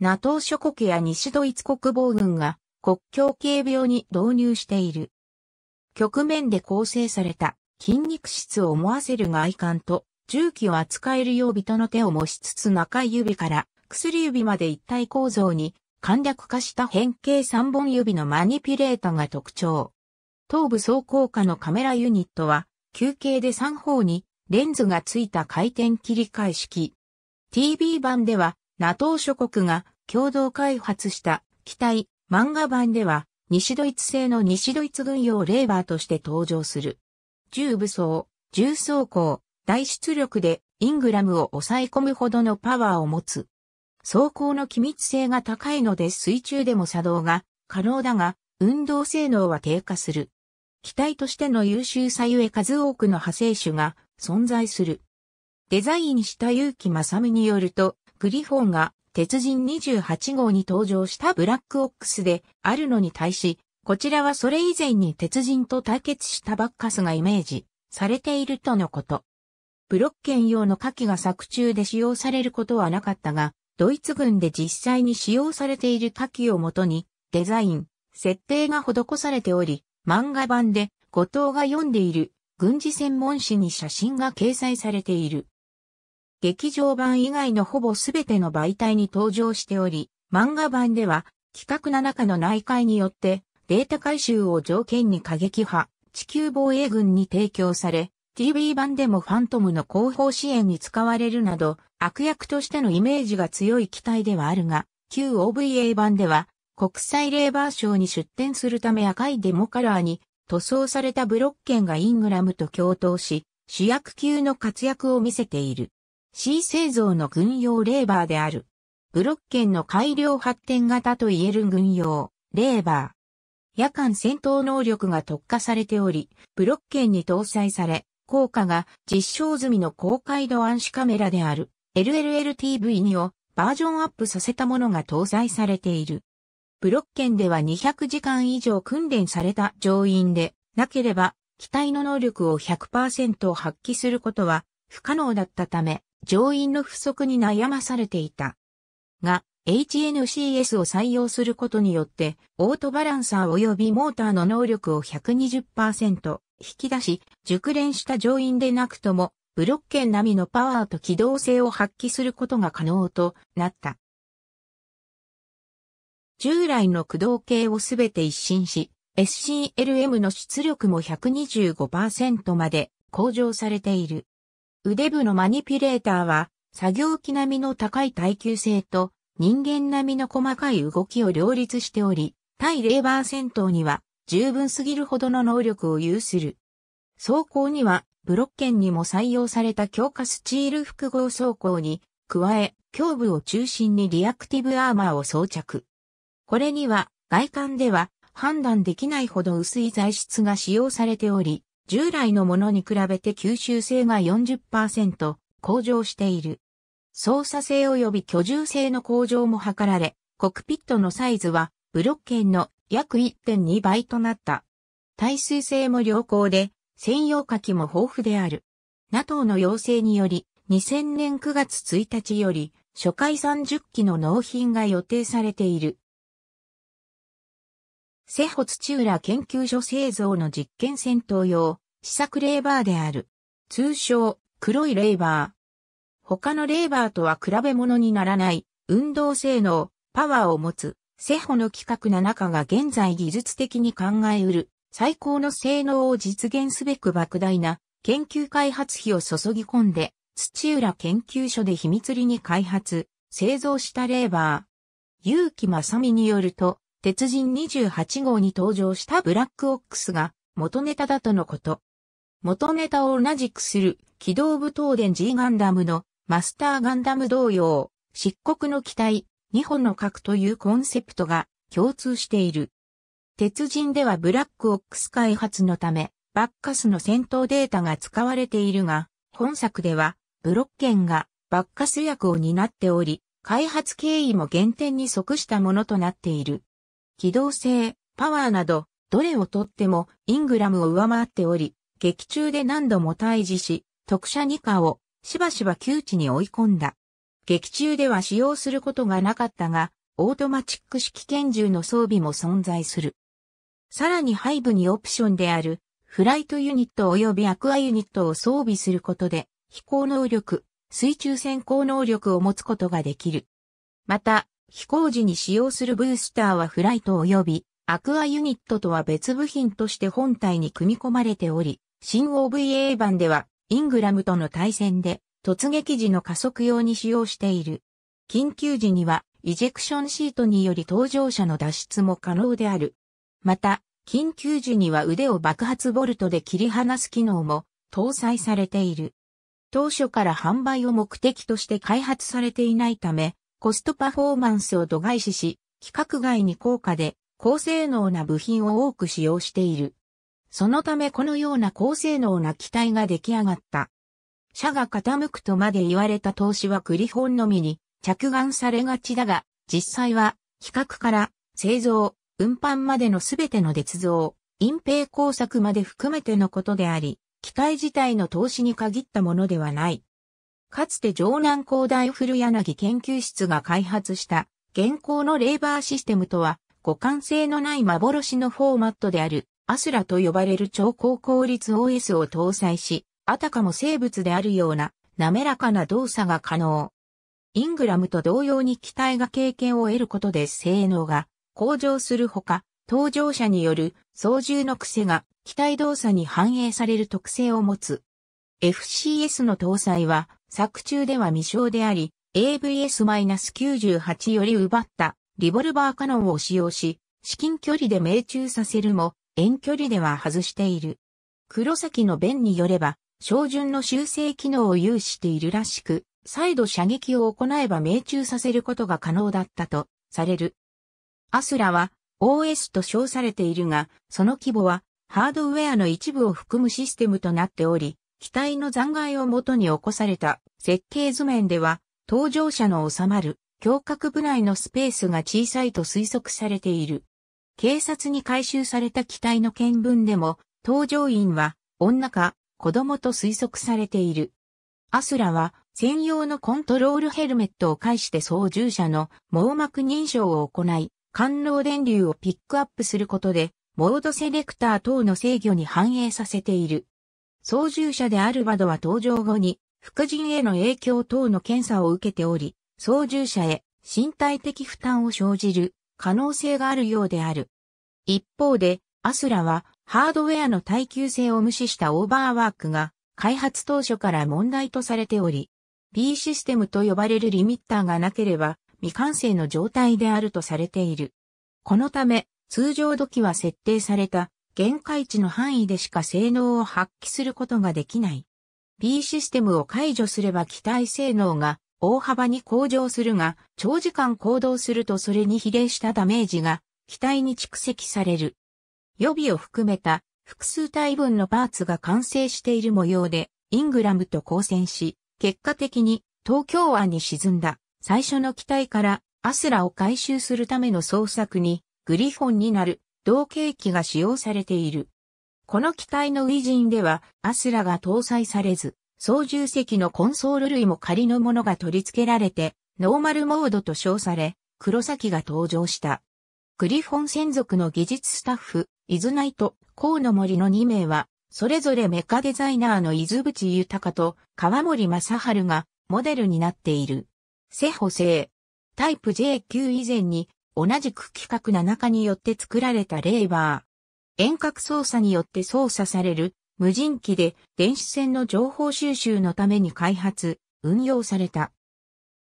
ー。NATO 諸国や西ドイツ国防軍が国境警備に導入している。局面で構成された筋肉質を思わせる外観と銃器を扱えるよう人の手を模しつつ中指から薬指まで一体構造に簡略化した変形3本指のマニピュレータが特徴。頭部走行下のカメラユニットは、休憩で3方にレンズがついた回転切り替え式、TV 版では NATO 諸国が共同開発した機体、漫画版では西ドイツ製の西ドイツ軍用レーバーとして登場する。重武装、重装甲、大出力でイングラムを抑え込むほどのパワーを持つ。走行の機密性が高いので水中でも作動が可能だが、運動性能は低下する。機体としての優秀さゆえ数多くの派生種が存在する。デザインした結城正美によると、グリフォンが鉄人28号に登場したブラックオックスであるのに対し、こちらはそれ以前に鉄人と対決したバッカスがイメージされているとのこと。ブロッケン用の火器が作中で使用されることはなかったが、ドイツ軍で実際に使用されている火器をもとに、デザイン、設定が施されており、漫画版で後藤が読んでいる軍事専門誌に写真が掲載されている。劇場版以外のほぼすべての媒体に登場しており、漫画版では、企画7中の内海によって、データ回収を条件に過激派、地球防衛軍に提供され、TV 版でもファントムの後方支援に使われるなど、悪役としてのイメージが強い機体ではあるが、旧 OVA 版では、国際レーバー賞に出展するため赤いデモカラーに塗装されたブロッケンがイングラムと共闘し、主役級の活躍を見せている。C 製造の軍用レーバーである。ブロッケンの改良発展型といえる軍用、レーバー。夜間戦闘能力が特化されており、ブロッケンに搭載され、効果が実証済みの高解度暗視カメラである LLLTV2 をバージョンアップさせたものが搭載されている。ブロッケンでは200時間以上訓練された乗員でなければ機体の能力を100%発揮することは不可能だったため、乗員の不足に悩まされていた。が、HNCS を採用することによって、オートバランサー及びモーターの能力を120%引き出し、熟練した乗員でなくとも、ブロッケン並みのパワーと機動性を発揮することが可能となった。従来の駆動系をすべて一新し、SCLM の出力も125%まで向上されている。腕部のマニピュレーターは、作業機並みの高い耐久性と人間並みの細かい動きを両立しており、対レーバー戦闘には十分すぎるほどの能力を有する。装甲には、ブロッケンにも採用された強化スチール複合装甲に、加え、胸部を中心にリアクティブアーマーを装着。これには、外観では判断できないほど薄い材質が使用されており、従来のものに比べて吸収性が40%向上している。操作性及び居住性の向上も図られ、コクピットのサイズはブロッケンの約1.2倍となった。耐水性も良好で、専用火器も豊富である。NATO の要請により、2000年9月1日より、初回30機の納品が予定されている。セホ土浦研究所製造の実験戦闘用、試作レーバーである。通称、黒いレーバー。他のレーバーとは比べ物にならない、運動性能、パワーを持つ、セホの規格7中が現在技術的に考えうる、最高の性能を実現すべく莫大な研究開発費を注ぎ込んで、土浦研究所で秘密裏に開発、製造したレーバー。結城正美によると、鉄人28号に登場したブラックオックスが元ネタだとのこと。元ネタを同じくする機動部東電 G ガンダムのマスターガンダム同様、漆黒の機体、二本の核というコンセプトが共通している。鉄人ではブラックオックス開発のため、バッカスの戦闘データが使われているが、本作ではブロッケンがバッカス役を担っており、開発経緯も原点に即したものとなっている。機動性、パワーなど、どれをとってもイングラムを上回っており、劇中で何度も退治し、特殊二課をしばしば窮地に追い込んだ。劇中では使用することがなかったが、オートマチック式拳銃の装備も存在する。さらに背部にオプションである、フライトユニット及びアクアユニットを装備することで、飛行能力、水中潜行能力を持つことができる。また、飛行時に使用するブースターはフライト及びアクアユニットとは別部品として本体に組み込まれており、新 OVA 版ではイングラムとの対戦で突撃時の加速用に使用している。緊急時にはイジェクションシートにより搭乗者の脱出も可能である。また、緊急時には腕を爆発ボルトで切り離す機能も搭載されている。当初から販売を目的として開発されていないため、コストパフォーマンスを度外視し、規格外に高価で高性能な部品を多く使用している。そのためこのような高性能な機体が出来上がった。車が傾くとまで言われた投資はグリフォンのみに着眼されがちだが、実際は企画から製造、運搬までのすべての鉄造、隠蔽工作まで含めてのことであり、機体自体の投資に限ったものではない。かつて城南工大古柳研究室が開発した現行のレーバーシステムとは互換性のない幻のフォーマットであるアスラと呼ばれる超高効率 OS を搭載し、あたかも生物であるような滑らかな動作が可能。イングラムと同様に機体が経験を得ることで性能が向上するほか、搭乗者による操縦の癖が機体動作に反映される特性を持つ。FCS の搭載は作中では未詳であり、AVS-98 より奪ったリボルバーカノンを使用し、至近距離で命中させるも、遠距離では外している。黒崎の弁によれば、照準の修正機能を有しているらしく、再度射撃を行えば命中させることが可能だったとされる。アスラは OS と称されているが、その規模はハードウェアの一部を含むシステムとなっており、機体の残骸を元に起こされた設計図面では、搭乗者の収まる胸郭部内のスペースが小さいと推測されている。警察に回収された機体の見分でも、搭乗員は女か子供と推測されている。アスラは専用のコントロールヘルメットを介して操縦者の網膜認証を行い、感能電流をピックアップすることで、モードセレクター等の制御に反映させている。操縦者であるバドは登場後に、副腎への影響等の検査を受けており、操縦者へ身体的負担を生じる可能性があるようである。一方で、アスラはハードウェアの耐久性を無視したオーバーワークが開発当初から問題とされており、B システムと呼ばれるリミッターがなければ未完成の状態であるとされている。このため、通常時は設定された限界値の範囲でしか性能を発揮することができない。B システムを解除すれば機体性能が大幅に向上するが、長時間行動するとそれに比例したダメージが機体に蓄積される。予備を含めた複数体分のパーツが完成している模様で、イングラムと交戦し、結果的に東京湾に沈んだ最初の機体からアスラを回収するための捜索にグリフォンになる同型機が使用されている。この機体のジンでは、アスラが搭載されず、操縦席のコンソール類も仮のものが取り付けられて、ノーマルモードと称され、黒崎が登場した。グリフォン専属の技術スタッフ、イズナイト、コウノモリの2名は、それぞれメカデザイナーの伊豆淵豊と川森正春がモデルになっている。セホ製。タイプ j 9以前に同じく規格7中によって作られたレーバー。遠隔操作によって操作される無人機で電子戦の情報収集のために開発、運用された。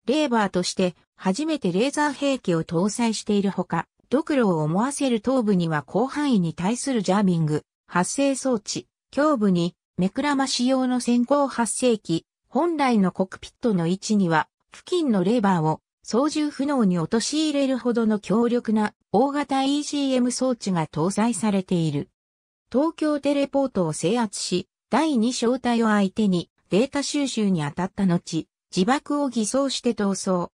レーバーとして初めてレーザー兵器を搭載しているほか、ドクロを思わせる頭部には広範囲に対するジャーミング、発生装置、胸部に目くらまし用の先行発生器、本来のコクピットの位置には付近のレーバーを操縦不能に陥れるほどの強力な大型 ECM 装置が搭載されている。東京テレポートを制圧し、第2小隊を相手にデータ収集に当たった後、自爆を偽装して逃走。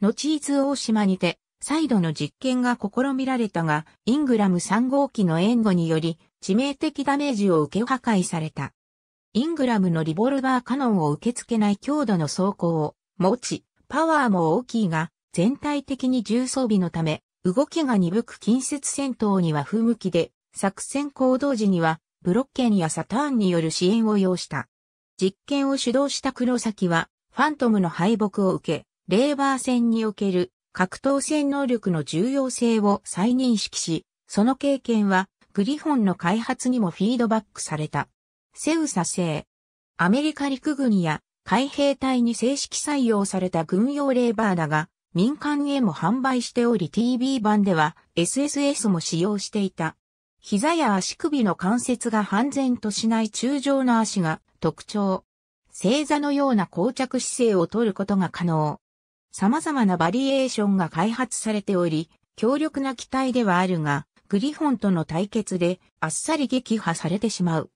後伊豆大島にて、再度の実験が試みられたが、イングラム3号機の援護により、致命的ダメージを受け破壊された。イングラムのリボルバーカノンを受け付けない強度の装甲を持ち、パワーも大きいが、全体的に重装備のため、動きが鈍く近接戦闘には不向きで、作戦行動時には、ブロッケンやサターンによる支援を要した。実験を主導した黒崎は、ファントムの敗北を受け、レーバー戦における格闘戦能力の重要性を再認識し、その経験は、グリフォンの開発にもフィードバックされた。セウサ製。アメリカ陸軍や海兵隊に正式採用された軍用レーバーだが、民間へも販売しており TB 版では SSS も使用していた。膝や足首の関節が半然としない中上の足が特徴。正座のような膠着姿勢を取ることが可能。様々なバリエーションが開発されており、強力な機体ではあるが、グリフォンとの対決であっさり撃破されてしまう。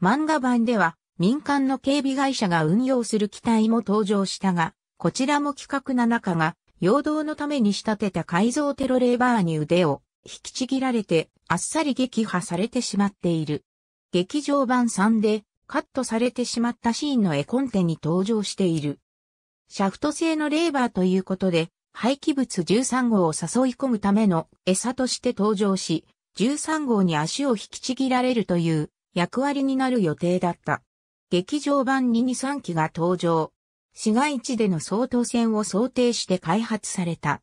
漫画版では民間の警備会社が運用する機体も登場したが、こちらも企画な中が、陽動のために仕立てた改造テロレーバーに腕を引きちぎられて、あっさり撃破されてしまっている。劇場版3でカットされてしまったシーンの絵コンテに登場している。シャフト製のレーバーということで、廃棄物13号を誘い込むための餌として登場し、13号に足を引きちぎられるという役割になる予定だった。劇場版に2、3機が登場。市街地での相当戦を想定して開発された。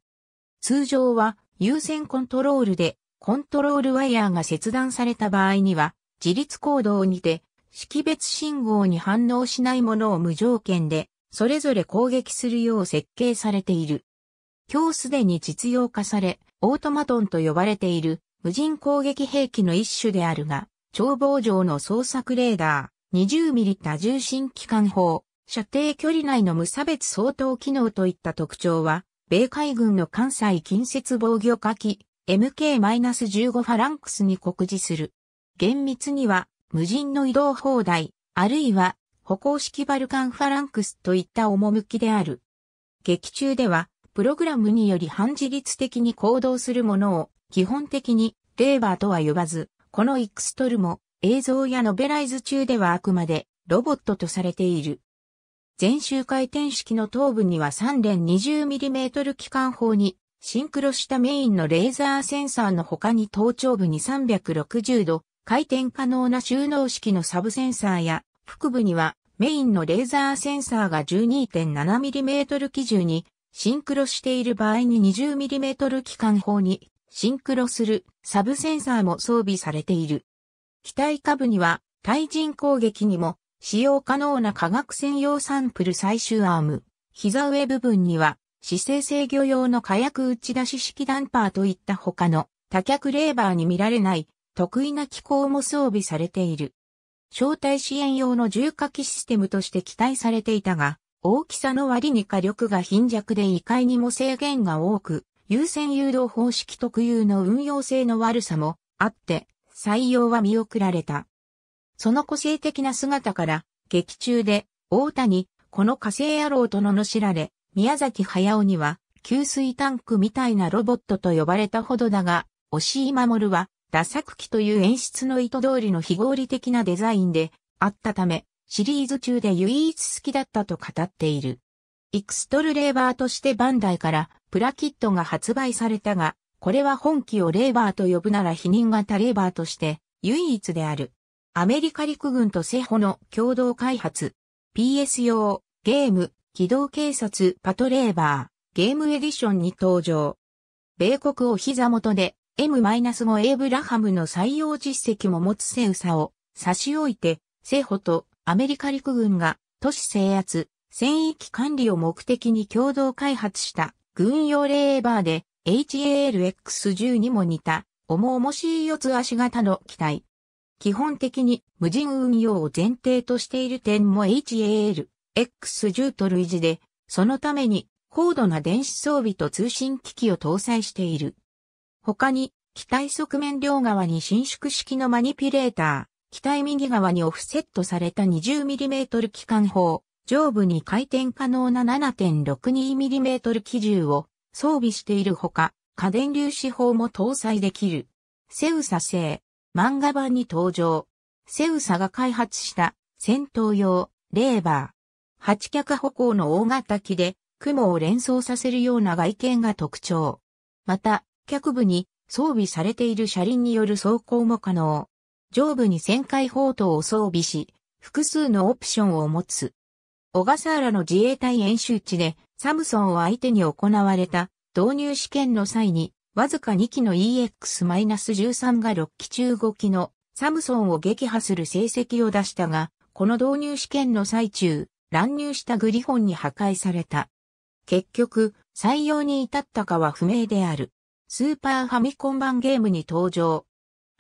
通常は優先コントロールでコントロールワイヤーが切断された場合には自律行動にて識別信号に反応しないものを無条件でそれぞれ攻撃するよう設計されている。今日すでに実用化され、オートマトンと呼ばれている無人攻撃兵器の一種であるが、眺望上の捜索レーダー、20ミリ多重心機関砲、射程距離内の無差別相当機能といった特徴は、米海軍の関西近接防御火器 MK-15 ファランクスに告示する。厳密には、無人の移動砲台、あるいは歩行式バルカンファランクスといった趣である。劇中では、プログラムにより反自律的に行動するものを、基本的に、レーバーとは呼ばず、このイクストルも、映像やノベライズ中ではあくまでロボットとされている。全周回転式の頭部には3連 20mm 機関砲にシンクロしたメインのレーザーセンサーの他に頭頂部に360度回転可能な収納式のサブセンサーや腹部にはメインのレーザーセンサーが 12.7mm 基準にシンクロしている場合に 20mm 機関砲にシンクロするサブセンサーも装備されている。機体下部には対人攻撃にも使用可能な化学専用サンプル採集アーム、膝上部分には姿勢制御用の火薬打ち出し式ダンパーといった他の多脚レーバーに見られない得意な機構も装備されている。招待支援用の重火器システムとして期待されていたが、大きさの割に火力が貧弱で異界にも制限が多く、優先誘導方式特有の運用性の悪さもあって、採用は見送られた。その個性的な姿から、劇中で、大谷、この火星野郎と罵られ、宮崎駿には、給水タンクみたいなロボットと呼ばれたほどだが、押井守は、打作機という演出の意図通りの非合理的なデザインで、あったため、シリーズ中で唯一好きだったと語っている。イクストルレーバーとしてバンダイからプラキットが発売されたが、これは本機をレーバーと呼ぶなら否認型レーバーとして唯一である。アメリカ陸軍とセホの共同開発。PS 用、ゲーム、機動警察パトレーバー、ゲームエディションに登場。米国を膝元で M-5 エイブラハムの採用実績も持つセウサを差し置いて、セホとアメリカ陸軍が都市制圧、戦域管理を目的に共同開発した軍用レーバーで h a l x 1にも似た、重々しい四つ足型の機体。基本的に無人運用を前提としている点も HALX10 と類似で、そのために高度な電子装備と通信機器を搭載している。他に、機体側面両側に伸縮式のマニピュレーター、機体右側にオフセットされた 20mm 機関砲、上部に回転可能な 7.62mm 機銃を装備しているほか、家電粒子砲も搭載できる。セウサ製、漫画版に登場。セウサが開発した戦闘用レーバー。八脚歩行の大型機で雲を連想させるような外見が特徴。また、脚部に装備されている車輪による走行も可能。上部に旋回砲塔を装備し、複数のオプションを持つ。小笠原の自衛隊演習地でサムソンを相手に行われた導入試験の際に、わずか2機の EX-13 が6機中5機のサムソンを撃破する成績を出したが、この導入試験の最中、乱入したグリフォンに破壊された。結局、採用に至ったかは不明である。スーパーファミコン版ゲームに登場。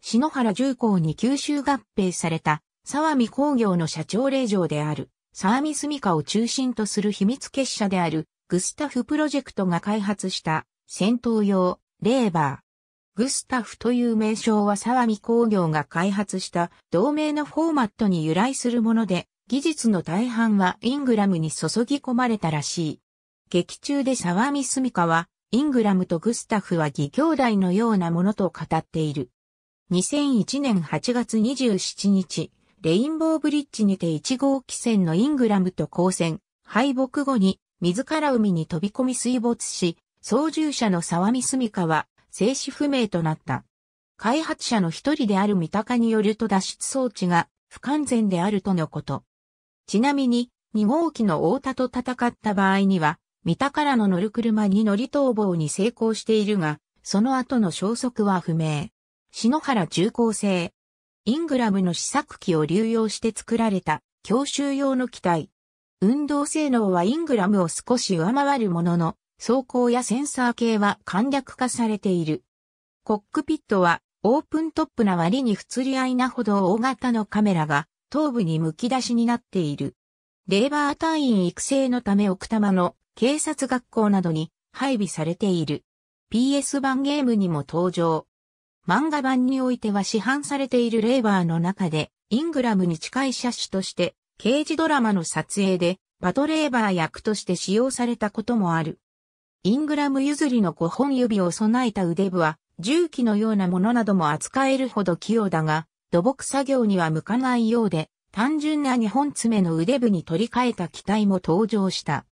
篠原重工に吸収合併された、沢見工業の社長令嬢である。サーミスミカを中心とする秘密結社であるグスタフプロジェクトが開発した戦闘用レーバー。グスタフという名称はサワミ工業が開発した同名のフォーマットに由来するもので、技術の大半はイングラムに注ぎ込まれたらしい。劇中でサワミスミカは、イングラムとグスタフは義兄弟のようなものと語っている。2001年8月27日、レインボーブリッジにて1号機船のイングラムと交戦、敗北後に自ら海に飛び込み水没し、操縦者の沢見澄香は生死不明となった。開発者の一人である三鷹によると脱出装置が不完全であるとのこと。ちなみに、2号機の大田と戦った場合には、三鷹らの乗る車に乗り逃亡に成功しているが、その後の消息は不明。篠原中高生、イングラムの試作機を流用して作られた教習用の機体。運動性能はイングラムを少し上回るものの、走行やセンサー系は簡略化されている。コックピットはオープントップな割に不釣り合いなほど大型のカメラが頭部に剥き出しになっている。レーバー隊員育成のため奥多摩の警察学校などに配備されている。PS 版ゲームにも登場。漫画版においては市販されているレーバーの中で、イングラムに近い車種として、刑事ドラマの撮影で、パトレーバー役として使用されたこともある。イングラム譲りの5本指を備えた腕部は、重機のようなものなども扱えるほど器用だが、土木作業には向かないようで、単純な2本爪の腕部に取り替えた機体も登場した。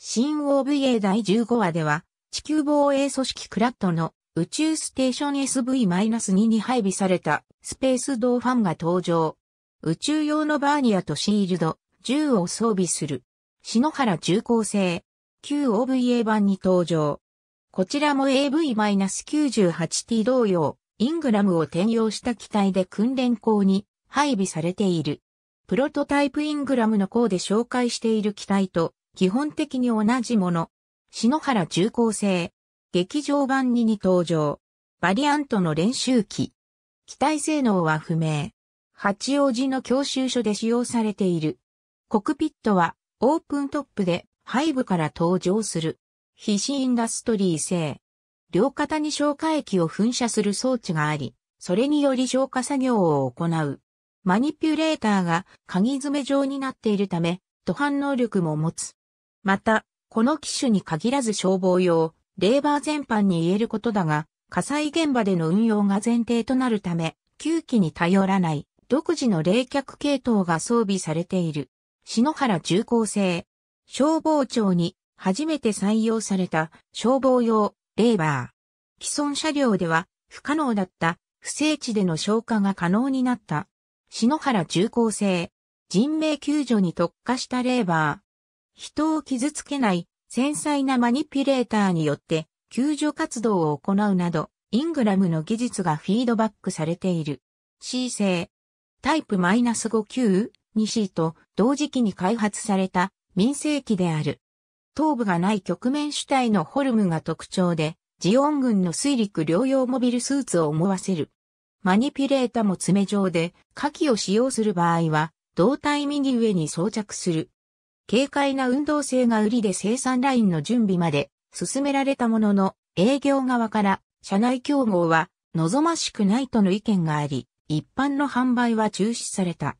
新 OVA 第15話では、地球防衛組織クラッドの宇宙ステーション SV-2 に配備されたスペースドーファンが登場。宇宙用のバーニアとシールド、銃を装備する。篠原重工製、旧 OVA 版に登場。こちらも AV-98T 同様、イングラムを転用した機体で訓練校に配備されている。プロトタイプイングラムの項で紹介している機体と基本的に同じもの。篠原重工製、劇場版2に登場。バリアントの練習機。機体性能は不明。八王子の教習所で使用されている。コクピットはオープントップで背部から登場する。非シインダストリー製。両肩に消火液を噴射する装置があり、それにより消火作業を行う。マニピュレーターが鍵詰め状になっているため、途反能力も持つ。また、この機種に限らず消防用、レーバー全般に言えることだが、火災現場での運用が前提となるため、吸気に頼らない独自の冷却系統が装備されている。篠原重工製。消防庁に初めて採用された消防用レーバー。既存車両では不可能だった不整地での消火が可能になった。篠原重工製。人命救助に特化したレーバー。人を傷つけない繊細なマニピュレーターによって救助活動を行うなど、イングラムの技術がフィードバックされている。C 製。タイプ5 q 2 c と同時期に開発された民生機である。頭部がない局面主体のホルムが特徴で、ジオン軍の水陸両用モビルスーツを思わせる。マニピュレータも爪状で、火器を使用する場合は、胴体右上に装着する。軽快な運動性が売りで生産ラインの準備まで進められたものの、営業側から社内競合は望ましくないとの意見があり、一般の販売は中止された。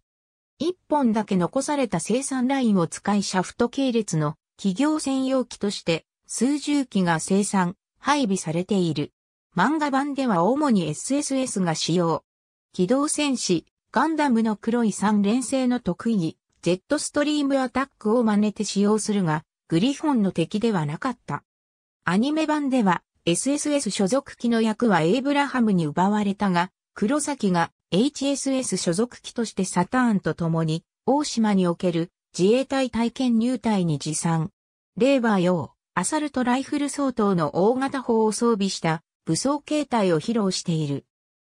一本だけ残された生産ラインを使いシャフト系列の企業専用機として数十機が生産、配備されている。漫画版では主に SSS が使用。機動戦士、ガンダムの黒い三連星の得意。ジェットストリームアタックを真似て使用するが、グリフォンの敵ではなかった。アニメ版では SSS 所属機の役はエイブラハムに奪われたが、黒崎が HSS 所属機としてサターンと共に、大島における自衛隊体験入隊に持参。令和用、アサルトライフル相当の大型砲を装備した武装形態を披露している。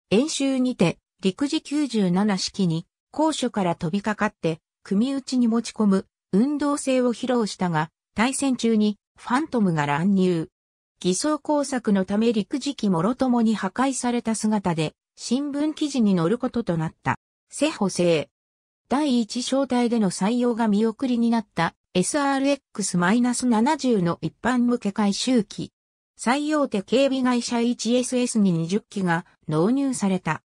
演習にて、陸自97式に、高所から飛びかかって、組打ちに持ち込む運動性を披露したが、対戦中にファントムが乱入。偽装工作のため陸磁機もろともに破壊された姿で、新聞記事に載ることとなった。セセ正。第一小隊での採用が見送りになった SRX-70 の一般向け回収機。採用手警備会社 1SS に20機が納入された。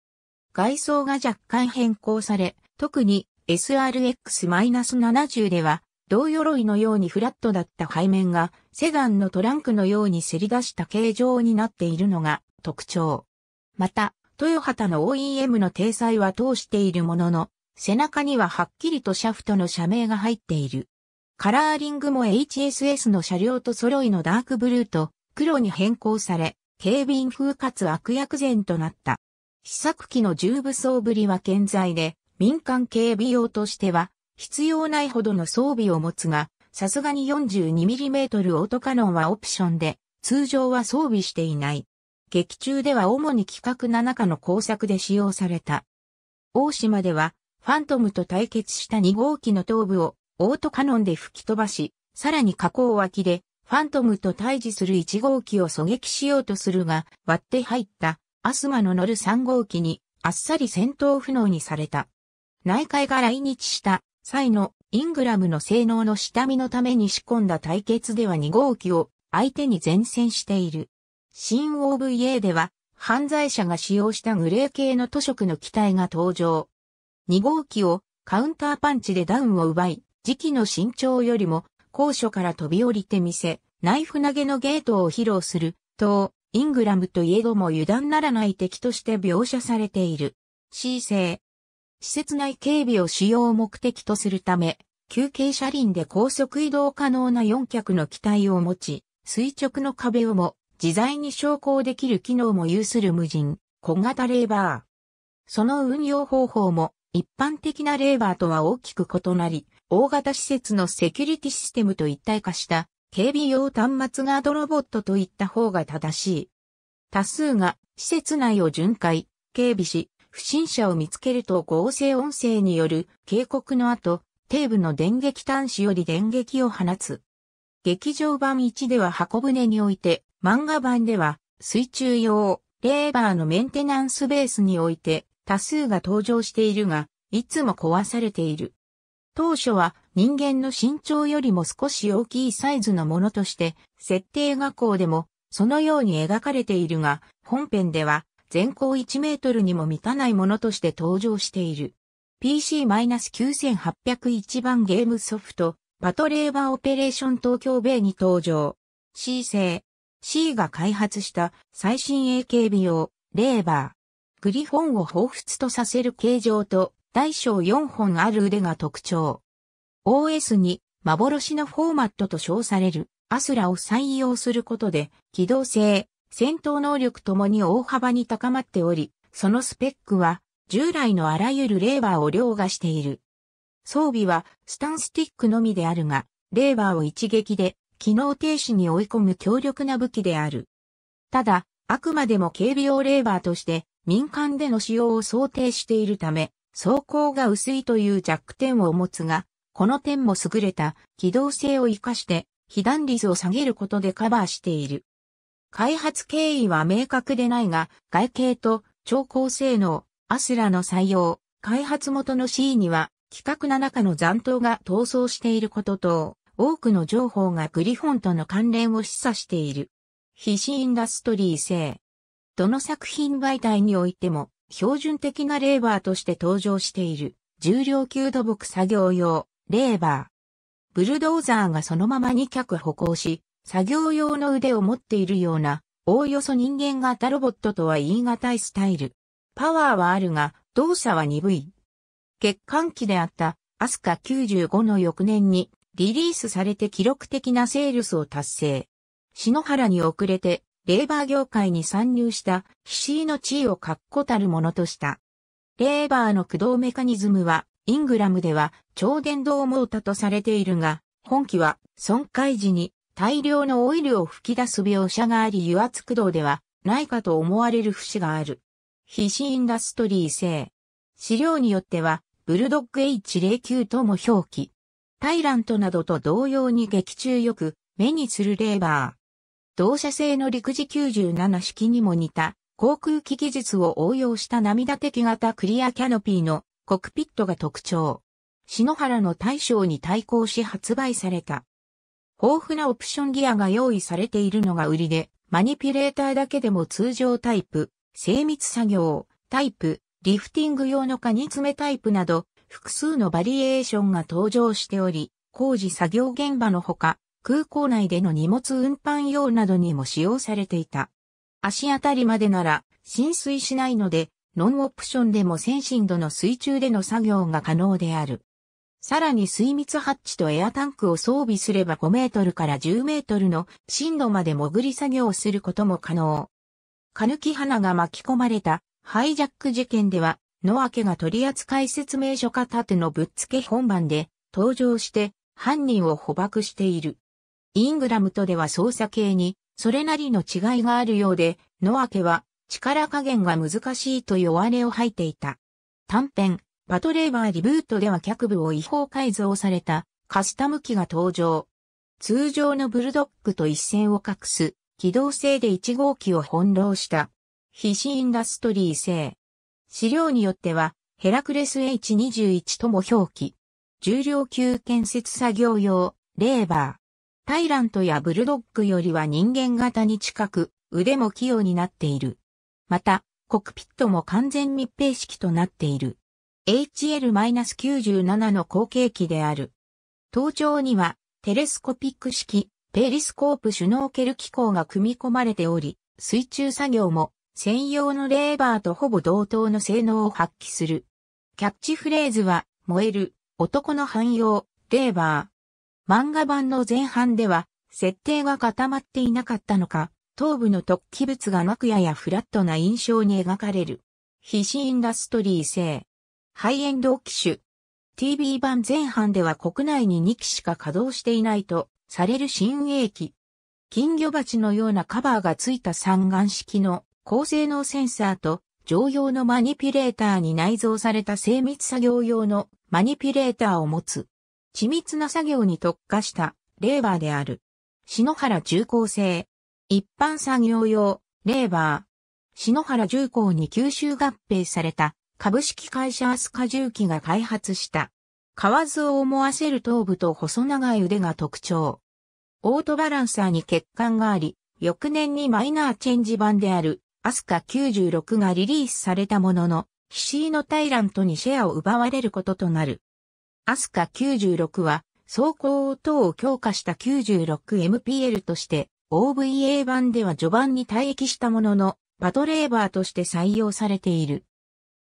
外装が若干変更され、特に SRX-70 では、同鎧のようにフラットだった背面が、セダンのトランクのようにせり出した形状になっているのが特徴。また、トヨハタの OEM の体裁は通しているものの、背中にははっきりとシャフトの社名が入っている。カラーリングも HSS の車両と揃いのダークブルーと黒に変更され、警備員風かつ悪役前となった。試作機の重武装ぶりは健在で、民間警備用としては、必要ないほどの装備を持つが、さすがに 42mm オートカノンはオプションで、通常は装備していない。劇中では主に企画7課の工作で使用された。大島では、ファントムと対決した2号機の頭部をオートカノンで吹き飛ばし、さらに加工脇で、ファントムと対峙する1号機を狙撃しようとするが、割って入った、アスマの乗る3号機に、あっさり戦闘不能にされた。内海が来日した際のイングラムの性能の下見のために仕込んだ対決では2号機を相手に前線している。新 OVA では犯罪者が使用したグレー系の塗色の機体が登場。2号機をカウンターパンチでダウンを奪い、時期の身長よりも高所から飛び降りてみせ、ナイフ投げのゲートを披露する、と、イングラムといえども油断ならない敵として描写されている。C 星、施設内警備を使用目的とするため、休憩車輪で高速移動可能な4脚の機体を持ち、垂直の壁をも自在に昇降できる機能も有する無人、小型レーバー。その運用方法も一般的なレーバーとは大きく異なり、大型施設のセキュリティシステムと一体化した警備用端末ガードロボットといった方が正しい。多数が施設内を巡回、警備し、不審者を見つけると合成音声による警告の後、底部の電撃端子より電撃を放つ。劇場版1では箱舟において、漫画版では水中用レーバーのメンテナンスベースにおいて多数が登場しているが、いつも壊されている。当初は人間の身長よりも少し大きいサイズのものとして、設定画工でもそのように描かれているが、本編では全高1メートルにも満たないものとして登場している。PC-9801 番ゲームソフト、パトレーバーオペレーション東京米に登場。C 製。C が開発した最新 AKB 用、レーバー。グリフォンを彷彿とさせる形状と、大小4本ある腕が特徴。OS に、幻のフォーマットと称される、アスラを採用することで、機動性、戦闘能力ともに大幅に高まっており、そのスペックは従来のあらゆるレーバーを凌駕している。装備はスタンスティックのみであるが、レーバーを一撃で機能停止に追い込む強力な武器である。ただ、あくまでも警備用レーバーとして民間での使用を想定しているため、装甲が薄いという弱点を持つが、この点も優れた機動性を活かして、被弾率を下げることでカバーしている。開発経緯は明確でないが、外形と超高性能、アスラの採用、開発元の C には、規格の中の残党が逃走していることと、多くの情報がグリフォンとの関連を示唆している。非シインダストリー製。どの作品媒体においても、標準的なレーバーとして登場している、重量級土木作業用、レーバー。ブルドーザーがそのまま2脚歩行し、作業用の腕を持っているような、おおよそ人間型ロボットとは言い難いスタイル。パワーはあるが、動作は鈍い。欠陥期であったアスカ95の翌年にリリースされて記録的なセールスを達成。篠原に遅れてレーバー業界に参入した岸井の地位を確固たるものとした。レーバーの駆動メカニズムはイングラムでは超電導モータとされているが、本機は損壊時に大量のオイルを吹き出す描写があり油圧駆動ではないかと思われる節がある。皮脂インダストリー製。資料によっては、ブルドッグ H09 とも表記。タイラントなどと同様に劇中よく目にするレーバー。同社製の陸自97式にも似た航空機技術を応用した涙的型クリアキャノピーのコクピットが特徴。篠原の大将に対抗し発売された。豊富なオプションギアが用意されているのが売りで、マニピュレーターだけでも通常タイプ、精密作業、タイプ、リフティング用のカニ詰めタイプなど、複数のバリエーションが登場しており、工事作業現場のほか、空港内での荷物運搬用などにも使用されていた。足当たりまでなら浸水しないので、ノンオプションでも先進度の水中での作業が可能である。さらに水密ハッチとエアタンクを装備すれば5メートルから10メートルの深度まで潜り作業をすることも可能。カヌキ花が巻き込まれたハイジャック事件では、野ケが取扱説明書片手のぶっつけ本番で登場して犯人を捕獲している。イングラムとでは捜査系にそれなりの違いがあるようで、野ケは力加減が難しいと弱音を吐いていた。短編、パトレーバーリブートでは脚部を違法改造されたカスタム機が登場。通常のブルドッグと一線を画す機動性で1号機を翻弄した非シインダストリー製。資料によってはヘラクレス H21 とも表記。重量級建設作業用レーバー。タイラントやブルドッグよりは人間型に近く、腕も器用になっている。また、コクピットも完全密閉式となっている。HL-97 の後継機である。登頂には、テレスコピック式、ペリスコープシュノーケル機構が組み込まれており、水中作業も専用のレーバーとほぼ同等の性能を発揮する。キャッチフレーズは、燃える、男の汎用、レーバー。漫画版の前半では、設定が固まっていなかったのか、頭部の突起物が幕屋やフラットな印象に描かれる。非シインラストリー製。ハイエンド機種。TV 版前半では国内に2機しか稼働していないとされる新鋭機。金魚鉢のようなカバーがついた三眼式の高性能センサーと常用のマニピュレーターに内蔵された精密作業用のマニピュレーターを持つ。緻密な作業に特化したレーバーである。篠原重工製。一般作業用、レーバー。篠原重工に吸収合併された株式会社アスカ重機が開発した。わずを思わせる頭部と細長い腕が特徴。オートバランサーに欠陥があり、翌年にマイナーチェンジ版であるアスカ96がリリースされたものの、ヒシーノタイラントにシェアを奪われることとなる。アスカ96は走行等を強化した 96MPL として OVA 版では序盤に退役したもののパトレーバーとして採用されている。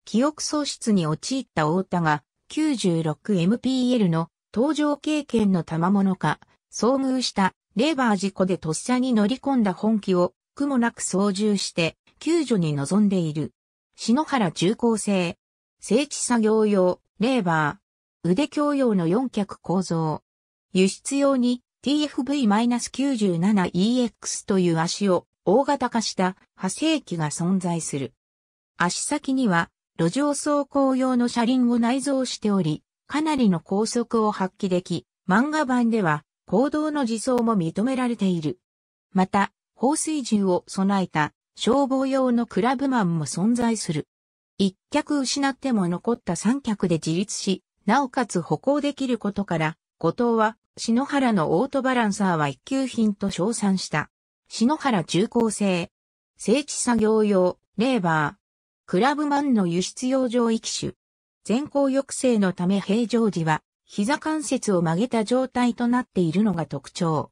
記憶喪失に陥った太田が 96MPL の搭乗経験の賜物か、遭遇したレーバー事故でとっさに乗り込んだ本機を苦もなく操縦して救助に臨んでいる。篠原重工製。整地作業用、レーバー。腕共用の四脚構造。輸出用に TFV-97EX という足を大型化した派生機が存在する。足先には路上走行用の車輪を内蔵しており、かなりの高速を発揮でき、漫画版では行動の自走も認められている。また、放水銃を備えた消防用のクラブマンも存在する。一脚失っても残った三脚で自立し、なおかつ歩行できることから、後藤は篠原のオートバランサーは一級品と称賛した。篠原中高生。整地作業用、レーバー。クラブマンの輸出用上域種。前行抑制のため平常時は、膝関節を曲げた状態となっているのが特徴。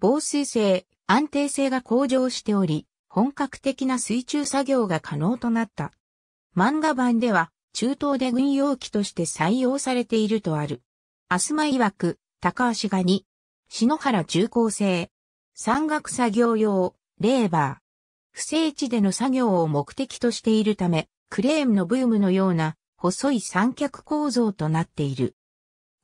防水性、安定性が向上しており、本格的な水中作業が可能となった。漫画版では、中東で軍用機として採用されているとある。アスマ曰く、高足がニ、篠原中高生、山岳作業用、レーバー、不正地での作業を目的としているため、クレームのブームのような細い三脚構造となっている。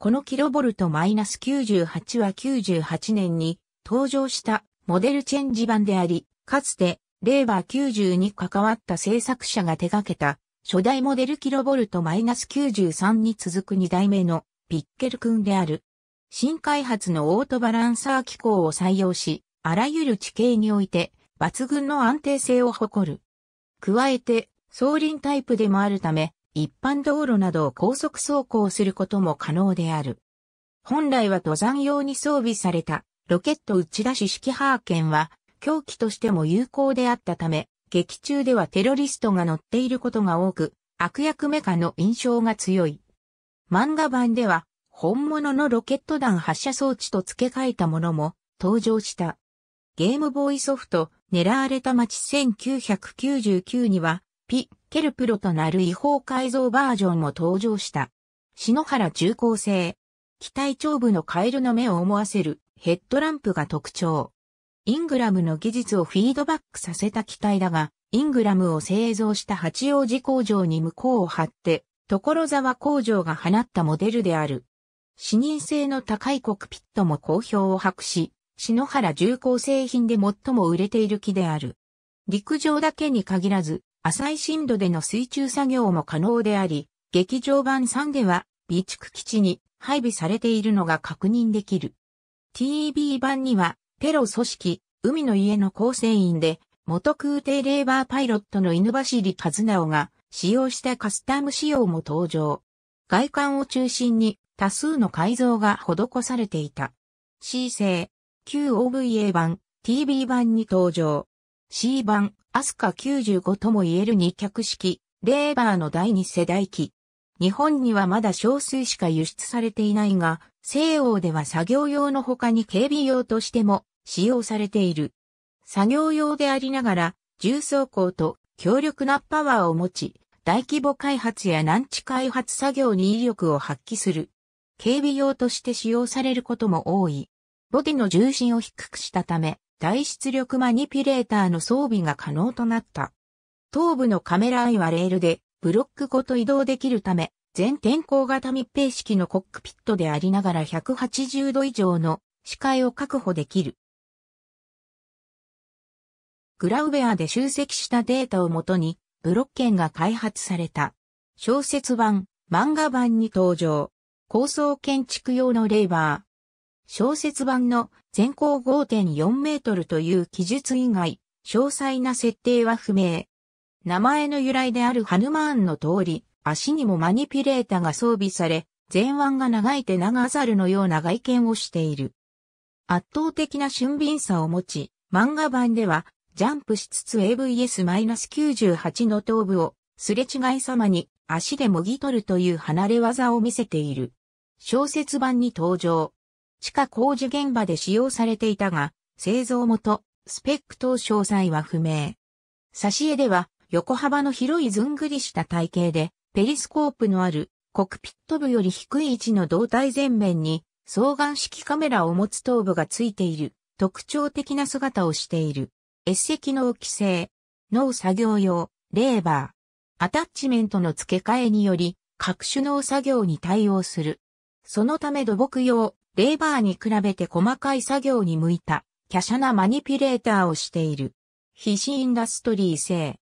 このキロボルト -98 は98年に登場したモデルチェンジ版であり、かつて令和90に関わった製作者が手掛けた初代モデルキロボルト -93 に続く2代目のピッケル君である。新開発のオートバランサー機構を採用し、あらゆる地形において抜群の安定性を誇る。加えて、送輪タイプでもあるため、一般道路などを高速走行することも可能である。本来は登山用に装備されたロケット打ち出し式ハーケンは狂気としても有効であったため、劇中ではテロリストが乗っていることが多く、悪役メカの印象が強い。漫画版では本物のロケット弾発射装置と付け替えたものも登場した。ゲームボーイソフト、狙われた街1999には、ピッケルプロとなる違法改造バージョンも登場した。篠原中高生。機体長部のカエルの目を思わせるヘッドランプが特徴。イングラムの技術をフィードバックさせた機体だが、イングラムを製造した八王子工場に向こうを張って、所沢工場が放ったモデルである。視認性の高いコクピットも好評を博し、篠原重工製品で最も売れている機である。陸上だけに限らず、浅い深度での水中作業も可能であり、劇場版3では、備蓄基地に配備されているのが確認できる。TEB 版には、テロ組織、海の家の構成員で、元空挺レーバーパイロットの犬走り和直が使用したカスタム仕様も登場。外観を中心に多数の改造が施されていた。C 製、旧 OVA 版、TV 版に登場。C 版、アスカ95とも言える二脚式、レーバーの第二世代機。日本にはまだ少数しか輸出されていないが、西欧では作業用の他に警備用としても使用されている。作業用でありながら、重装甲と強力なパワーを持ち、大規模開発や南地開発作業に威力を発揮する。警備用として使用されることも多い。ボディの重心を低くしたため、大出力マニピュレーターの装備が可能となった。頭部のカメラアイはレールでブロックごと移動できるため、全天候型密閉式のコックピットでありながら180度以上の視界を確保できる。グラウベアで集積したデータをもとに、ブロッケンが開発された。小説版、漫画版に登場。高層建築用のレーバ小説版の全高5.4メートルという記述以外、詳細な設定は不明。名前の由来であるハヌマーンの通り、足にもマニピュレータが装備され、前腕が長い手長猿のような外見をしている。圧倒的な俊敏さを持ち、漫画版では、ジャンプしつつ AVS-98 の頭部を、すれ違い様に足でもぎ取るという離れ技を見せている。小説版に登場。地下工事現場で使用されていたが、製造元、スペック等詳細は不明。挿絵では、横幅の広いずんぐりした体型で、ペリスコープのあるコクピット部より低い位置の胴体前面に、双眼式カメラを持つ頭部がついている、特徴的な姿をしている。S 席の規制、脳作業用、レーバー、アタッチメントの付け替えにより、各種脳作業に対応する。そのため土木用、レーバーに比べて細かい作業に向いた、華奢なマニピュレーターをしている。皮脂インダストリー製。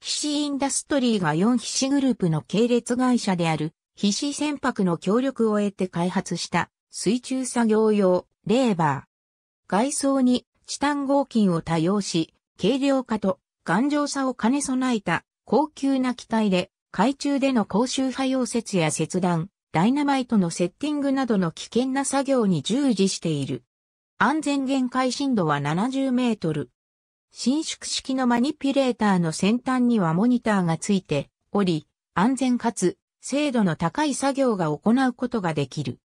皮脂インダストリーが4皮脂グループの系列会社である、皮脂船舶の協力を得て開発した水中作業用レーバー。外装にチタン合金を多用し、軽量化と頑丈さを兼ね備えた高級な機体で、海中での高周波溶接や切断、ダイナマイトのセッティングなどの危険な作業に従事している。安全限界深度は70メートル。伸縮式のマニピュレーターの先端にはモニターがついており、安全かつ精度の高い作業が行うことができる。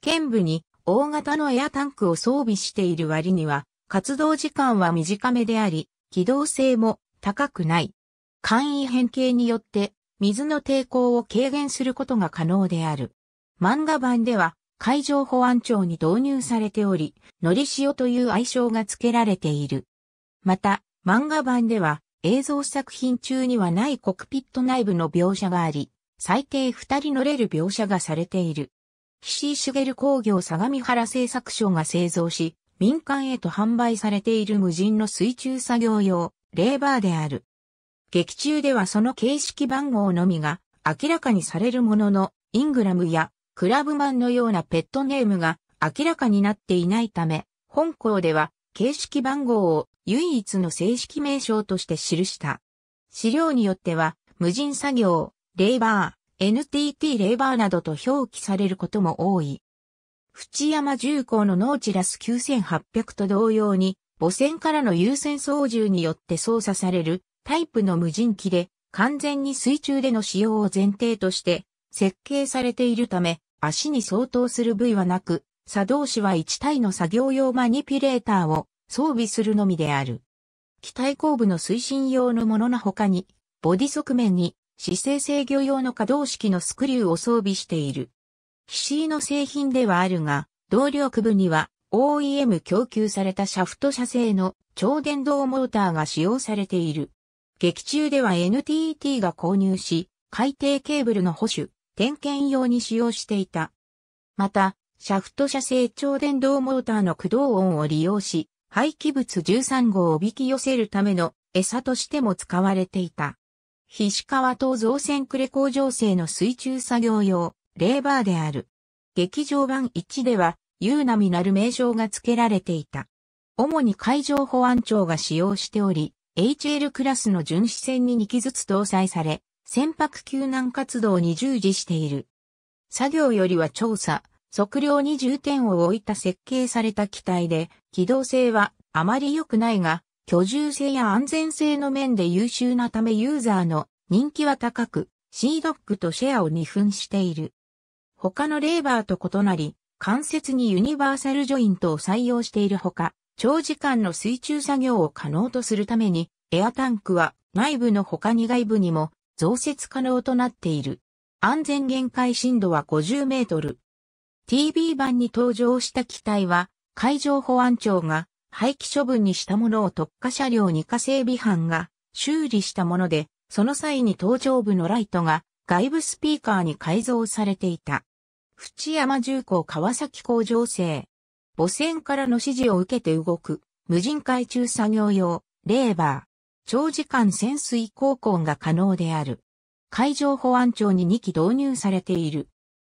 剣部に大型のエアタンクを装備している割には、活動時間は短めであり、機動性も高くない。簡易変形によって水の抵抗を軽減することが可能である。漫画版では海上保安庁に導入されており、のりしおという愛称が付けられている。また、漫画版では映像作品中にはないコクピット内部の描写があり、最低二人乗れる描写がされている。岸井茂工業相模原製作所が製造し、民間へと販売されている無人の水中作業用、レーバーである。劇中ではその形式番号のみが明らかにされるものの、イングラムやクラブマンのようなペットネームが明らかになっていないため、本校では形式番号を唯一の正式名称として記した。資料によっては、無人作業、レイバー、NTT レイバーなどと表記されることも多い。淵山重工のノーチラス9800と同様に、母船からの優先操縦によって操作されるタイプの無人機で、完全に水中での使用を前提として設計されているため、足に相当する部位はなく、作動士は1体の作業用マニピュレーターを装備するのみである。機体後部の推進用のものの他に、ボディ側面に姿勢制御用の可動式のスクリューを装備している。シーの製品ではあるが、動力部には OEM 供給されたシャフト社製の超電動モーターが使用されている。劇中では NTT が購入し、海底ケーブルの保守、点検用に使用していた。また、シャフト車成長電動モーターの駆動音を利用し、廃棄物13号をおびき寄せるための餌としても使われていた。菱川島造船クレ工場製の水中作業用、レーバーである。劇場版1では、ユーナミなる名称が付けられていた。主に海上保安庁が使用しており、HL クラスの巡視船に2機ずつ搭載され、船舶救難活動に従事している。作業よりは調査、測量に重点を置いた設計された機体で、機動性はあまり良くないが、居住性や安全性の面で優秀なためユーザーの人気は高く、シードックとシェアを二分している。他のレーバーと異なり、関節にユニバーサルジョイントを採用しているほか、長時間の水中作業を可能とするために、エアタンクは内部の他に外部にも増設可能となっている。安全限界深度は50メートル。t b 版に登場した機体は、海上保安庁が廃棄処分にしたものを特化車両2化整備班が修理したもので、その際に搭乗部のライトが外部スピーカーに改造されていた。淵山重工川崎工場製母船からの指示を受けて動く、無人海中作業用、レーバー。長時間潜水航行が可能である。海上保安庁に2機導入されている。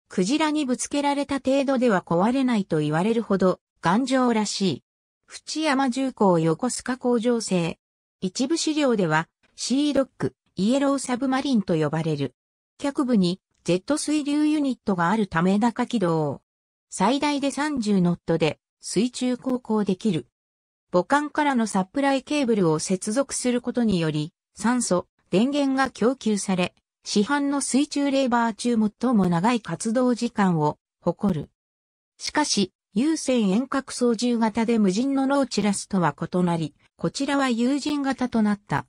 クジラにぶつけられた程度では壊れないと言われるほど頑丈らしい。淵山重工横須賀工場製。一部資料ではシードック、イエローサブマリンと呼ばれる。脚部にジェット水流ユニットがあるため高軌道。最大で30ノットで水中航行できる。母艦からのサプライケーブルを接続することにより、酸素、電源が供給され、市販の水中レーバー中最も長い活動時間を誇る。しかし、有線遠隔操縦型で無人のローチラスとは異なり、こちらは有人型となった。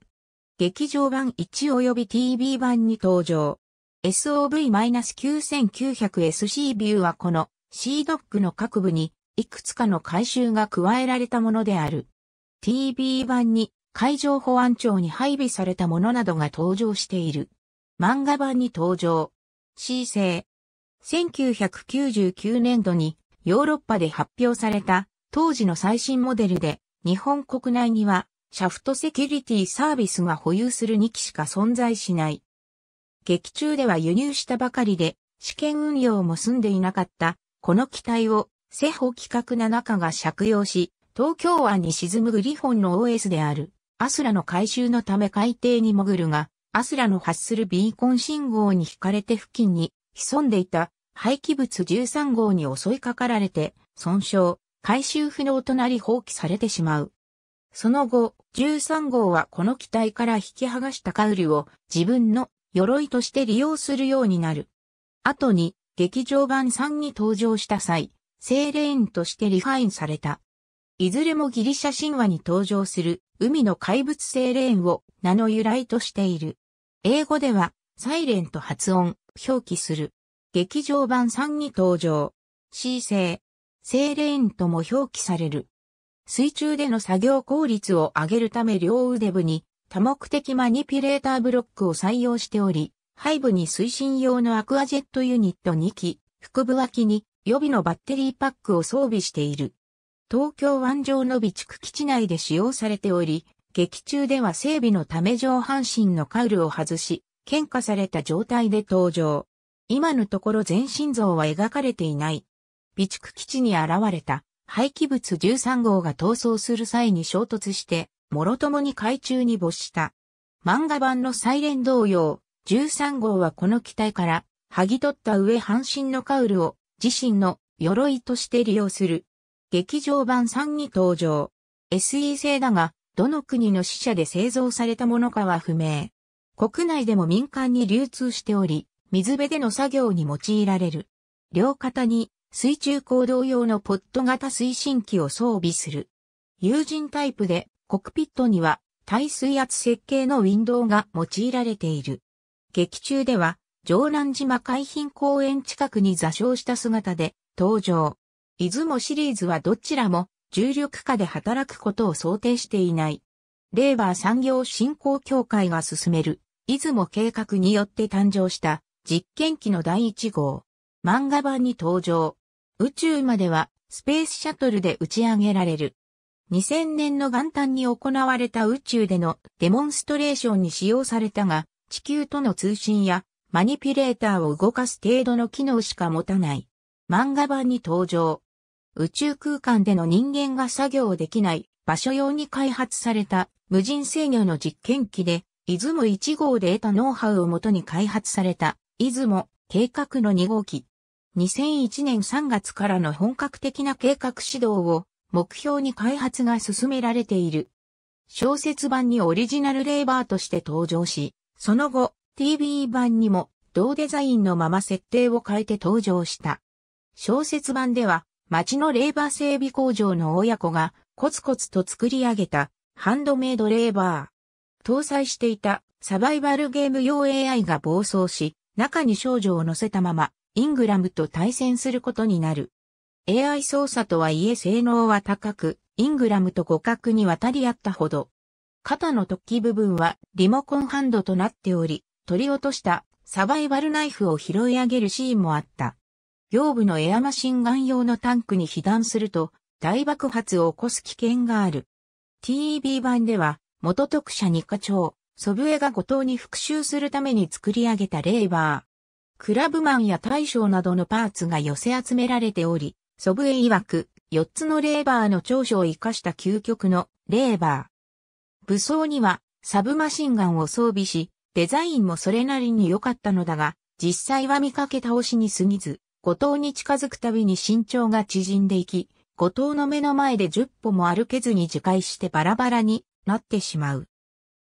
劇場版1及び TV 版に登場。SOV-9900SC ビューはこの C ドックの各部にいくつかの改修が加えられたものである。TB 版に海上保安庁に配備されたものなどが登場している。漫画版に登場。C 製。1999年度にヨーロッパで発表された当時の最新モデルで日本国内にはシャフトセキュリティサービスが保有する2機しか存在しない。劇中では輸入したばかりで試験運用も済んでいなかったこの機体を、セホ企画7課が借用し、東京湾に沈むグリフォンの OS である、アスラの回収のため海底に潜るが、アスラの発するビーコン信号に惹かれて付近に潜んでいた廃棄物13号に襲いかかられて、損傷、回収不能となり放棄されてしまう。その後、13号はこの機体から引き剥がしたカウルを自分の鎧として利用するようになる。後に劇場版3に登場した際、セイレーンとしてリファインされた。いずれもギリシャ神話に登場する海の怪物セイレーンを名の由来としている。英語ではサイレント発音、表記する。劇場版3に登場。C 星、セイ。レーンとも表記される。水中での作業効率を上げるため両腕部に多目的マニピュレーターブロックを採用しており、背部に推進用のアクアジェットユニット2機、腹部脇に予備のバッテリーパックを装備している。東京湾上の備蓄基地内で使用されており、劇中では整備のため上半身のカウルを外し、喧嘩された状態で登場。今のところ全身像は描かれていない。備蓄基地に現れた廃棄物13号が逃走する際に衝突して、諸ともに海中に没した。漫画版のサイレン同様、13号はこの機体から剥ぎ取った上半身のカウルを自身の鎧として利用する。劇場版3に登場。SE 製だが、どの国の死者で製造されたものかは不明。国内でも民間に流通しており、水辺での作業に用いられる。両肩に水中行動用のポット型推進機を装備する。有人タイプでコクピットには耐水圧設計のウィンドウが用いられている。劇中では、城南島海浜公園近くに座礁した姿で登場。出雲シリーズはどちらも重力下で働くことを想定していない。レーバー産業振興協会が進める出雲計画によって誕生した実験機の第1号。漫画版に登場。宇宙まではスペースシャトルで打ち上げられる。2000年の元旦に行われた宇宙でのデモンストレーションに使用されたが、地球との通信やマニピュレーターを動かす程度の機能しか持たない。漫画版に登場。宇宙空間での人間が作業できない場所用に開発された無人制御の実験機で、イズム1号で得たノウハウをもとに開発された、イズム計画の2号機。2001年3月からの本格的な計画指導を目標に開発が進められている。小説版にオリジナルレーバーとして登場し、その後、TV 版にも同デザインのまま設定を変えて登場した。小説版では、町のレーバー整備工場の親子がコツコツと作り上げたハンドメイドレーバー。搭載していたサバイバルゲーム用 AI が暴走し、中に少女を乗せたまま、イングラムと対戦することになる。AI 操作とはいえ性能は高く、イングラムと互角に渡り合ったほど、肩の突起部分はリモコンハンドとなっており、取り落としたサバイバルナイフを拾い上げるシーンもあった。腰部のエアマシンガン用のタンクに被弾すると大爆発を起こす危険がある。TEB 版では元特者二課長、祖父江が後藤に復讐するために作り上げたレーバー。クラブマンや大将などのパーツが寄せ集められており、祖父江曰く、4つのレーバーの長所を生かした究極のレーバー。武装にはサブマシンガンを装備し、デザインもそれなりに良かったのだが、実際は見かけ倒しに過ぎず、後藤に近づくたびに身長が縮んでいき、後藤の目の前で10歩も歩けずに自戒してバラバラになってしまう。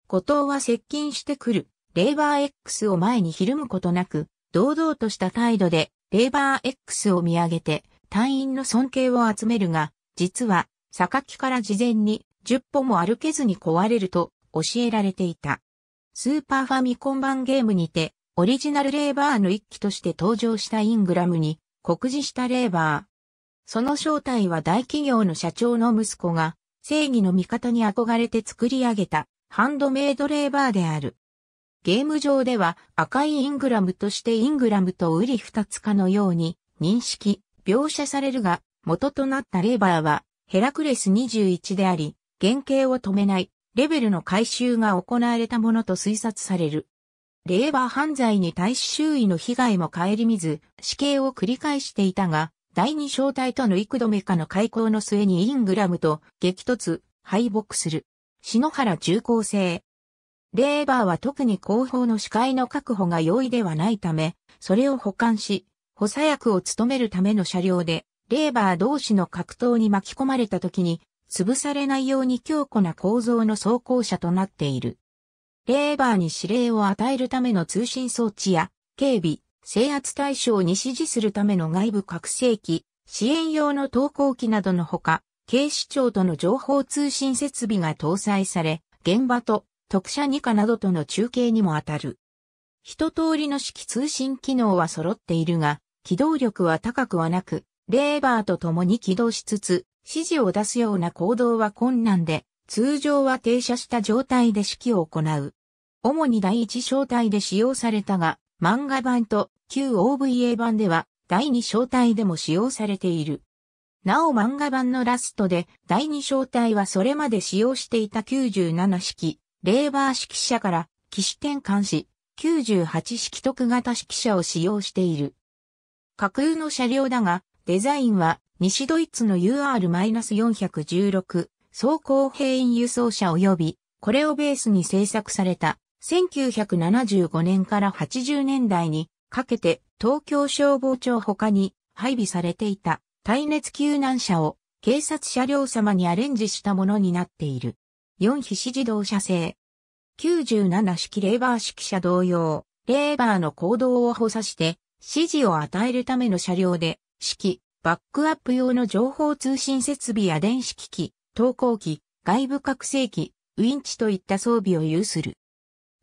後藤は接近してくる、レーバー X を前にひるむことなく、堂々とした態度で、レーバー X を見上げて、隊員の尊敬を集めるが、実は、榊から事前に10歩も歩けずに壊れると教えられていた。スーパーファミコン版ゲームにて、オリジナルレーバーの一機として登場したイングラムに、酷似したレーバー。その正体は大企業の社長の息子が、正義の味方に憧れて作り上げた、ハンドメイドレーバーである。ゲーム上では赤いイングラムとしてイングラムとウリ二つかのように認識、描写されるが、元となったレーバーはヘラクレス21であり、原型を止めないレベルの回収が行われたものと推察される。レーバー犯罪に対し周囲の被害も顧みず、死刑を繰り返していたが、第二小隊との幾度目かの開口の末にイングラムと激突、敗北する。篠原重工生。レーバーは特に後方の視界の確保が容易ではないため、それを保管し、補佐役を務めるための車両で、レーバー同士の格闘に巻き込まれた時に、潰されないように強固な構造の装甲車となっている。レーバーに指令を与えるための通信装置や、警備、制圧対象に指示するための外部拡声機、支援用の投稿機などのほか、警視庁との情報通信設備が搭載され、現場と特殊二課などとの中継にも当たる。一通りの式通信機能は揃っているが、機動力は高くはなく、レーバーと共に起動しつつ、指示を出すような行動は困難で、通常は停車した状態で指揮を行う。主に第一小隊で使用されたが、漫画版と旧 OVA 版では第二小隊でも使用されている。なお漫画版のラストで第二小隊はそれまで使用していた97式、レーバー式車から騎士転換し、98式特型式車を使用している。架空の車両だが、デザインは西ドイツの UR-416 装甲兵員輸送車及び、これをベースに製作された1975年から80年代にかけて東京消防庁他に配備されていた耐熱救難車を警察車両様にアレンジしたものになっている。4皮脂自動車製。97式レーバー式車同様、レーバーの行動を補佐して指示を与えるための車両で、式、バックアップ用の情報通信設備や電子機器、投稿機、外部拡声機、ウインチといった装備を有する。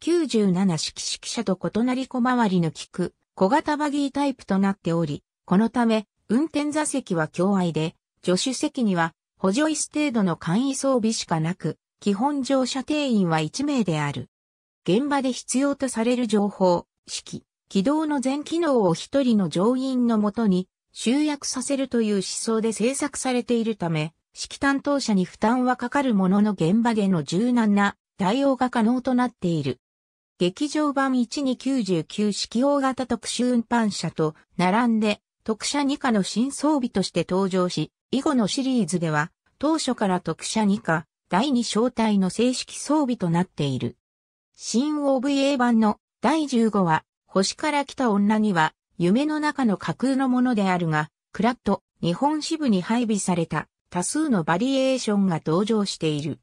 97式式車と異なり小回りの利く小型バギータイプとなっており、このため運転座席は共愛で、助手席には補助椅子程度の簡易装備しかなく、基本乗車定員は1名である。現場で必要とされる情報、式、軌道の全機能を1人の乗員のもとに集約させるという思想で制作されているため、指揮担当者に負担はかかるものの現場での柔軟な対応が可能となっている。劇場版1299式大型特殊運搬車と並んで特車2課の新装備として登場し、以後のシリーズでは当初から特車2課第2小隊の正式装備となっている。新 OVA 版の第15話星から来た女には夢の中の架空のものであるが、クラッと日本支部に配備された多数のバリエーションが登場している。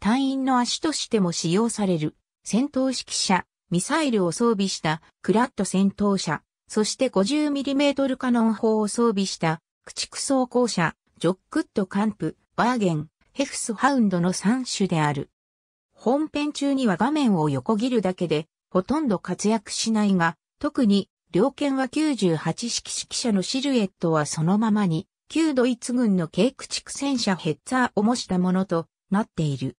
隊員の足としても使用される戦闘指揮車、ミサイルを装備したクラット戦闘車、そして 50mm カノン砲を装備した駆逐装甲車、ジョックットカンプ、バーゲン、ヘフスハウンドの3種である。本編中には画面を横切るだけで、ほとんど活躍しないが、特に両県は98式指揮車のシルエットはそのままに、旧ドイツ軍の軽駆逐戦車ヘッザーを模したものとなっている。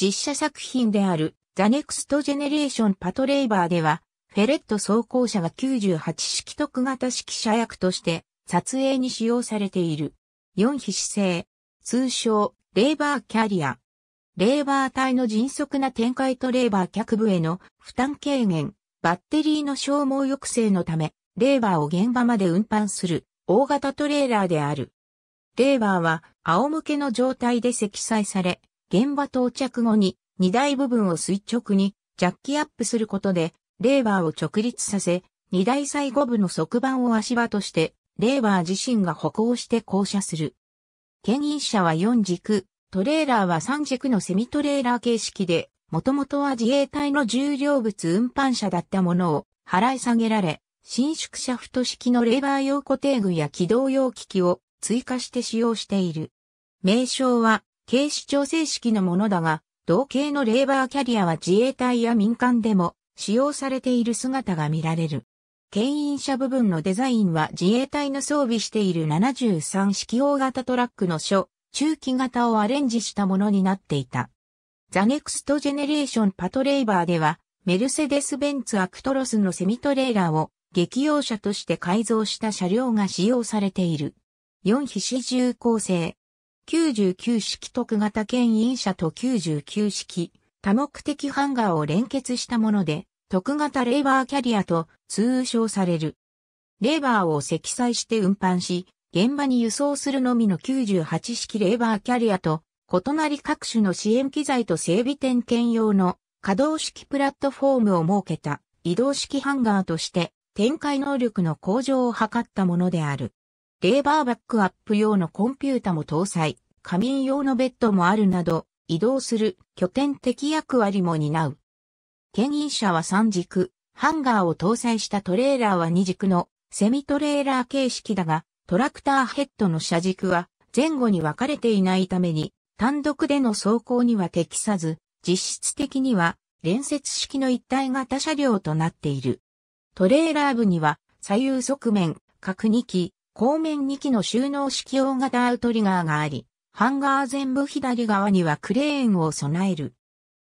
実写作品であるザネクストジェネレーションパトレイバーでは、フェレット装甲車が98式特型式車役として撮影に使用されている。4皮姿勢、通称、レーバーキャリア。レーバー隊の迅速な展開とレーバー脚部への負担軽減、バッテリーの消耗抑制のため、レーバーを現場まで運搬する大型トレーラーである。レーバーは仰向けの状態で積載され、現場到着後に荷台部分を垂直にジャッキアップすることで、レーバーを直立させ、荷台最後部の側板を足場として、レーバー自身が歩行して降車する。牽引車は4軸、トレーラーは3軸のセミトレーラー形式で、もともとは自衛隊の重量物運搬車だったものを払い下げられ、伸縮シャフト式のレーバー用固定具や機動用機器を追加して使用している。名称は、軽視調整式のものだが、同型のレーバーキャリアは自衛隊や民間でも使用されている姿が見られる。牽引車部分のデザインは自衛隊の装備している73式大型トラックの書、中期型をアレンジしたものになっていた。ザネクストジェネレーションパトレイバーでは、メルセデス・ベンツ・アクトロスのセミトレーラーを激用車として改造した車両が使用されている。4非四重構成。99式特型牽引車と99式多目的ハンガーを連結したもので、特型レーバーキャリアと通称される。レーバーを積載して運搬し、現場に輸送するのみの98式レーバーキャリアと異なり各種の支援機材と整備点検用の可動式プラットフォームを設けた移動式ハンガーとして展開能力の向上を図ったものである。レーバーバックアップ用のコンピュータも搭載、仮眠用のベッドもあるなど、移動する拠点的役割も担う。牽引車は3軸、ハンガーを搭載したトレーラーは2軸のセミトレーラー形式だが、トラクターヘッドの車軸は前後に分かれていないために単独での走行には適さず、実質的には連接式の一体型車両となっている。トレーラー部には左右側面、各2機、後面2機の収納式大型アウトリガーがあり、ハンガー全部左側にはクレーンを備える。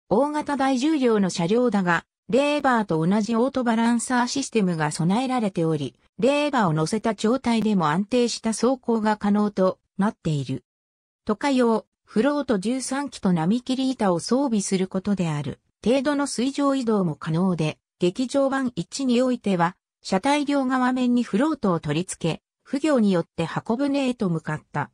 大型大重量の車両だが、レーバーと同じオートバランサーシステムが備えられており、レーバーを乗せた状態でも安定した走行が可能となっている。都下用、フロート13機と波切り板を装備することである。程度の水上移動も可能で、劇場版1においては、車体両側面にフロートを取り付け、不行によって箱舟へと向かった。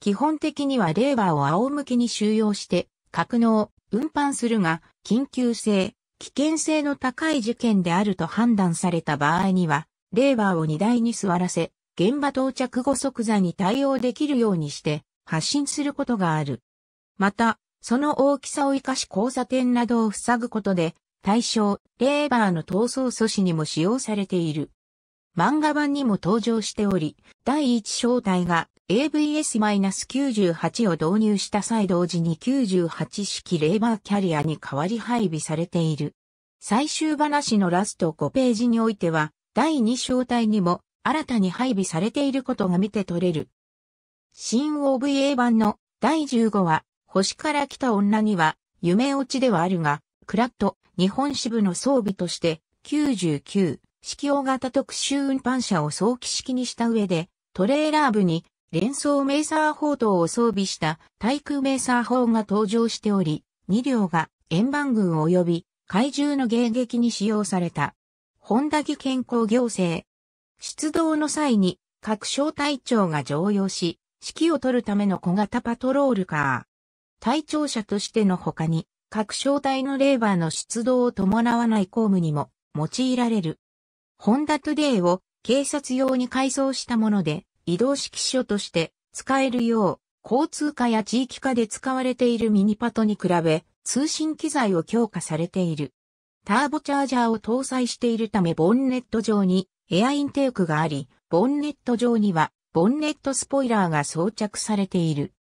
基本的にはレーバーを仰向けに収容して、格納、運搬するが、緊急性、危険性の高い事件であると判断された場合には、レーバーを荷台に座らせ、現場到着後即座に対応できるようにして、発信することがある。また、その大きさを活かし交差点などを塞ぐことで、対象、レーバーの逃走阻止にも使用されている。漫画版にも登場しており、第一小隊が AVS-98 を導入した際同時に98式レーバーキャリアに代わり配備されている。最終話のラスト5ページにおいては、第2小隊にも新たに配備されていることが見て取れる。新 OVA 版の第15話、星から来た女には、夢落ちではあるが、クラット日本支部の装備として、99、式用型特殊運搬車を早期式にした上で、トレーラー部に連装メーサー砲塔を装備した対空メーサー砲が登場しており、2両が円盤軍及び怪獣の迎撃に使用された。本ダ木健康行政。出動の際に、各小隊長が乗用し、指揮を取るための小型パトロールカー。隊長者としての他に、各小隊のレーバーの出動を伴わない公務にも用いられる。ホンダトゥデイを警察用に改装したもので、移動式所として使えるよう、交通課や地域課で使われているミニパトに比べ、通信機材を強化されている。ターボチャージャーを搭載しているためボンネット上にエアインテークがあり、ボンネット上にはボンネットスポイラーが装着されている。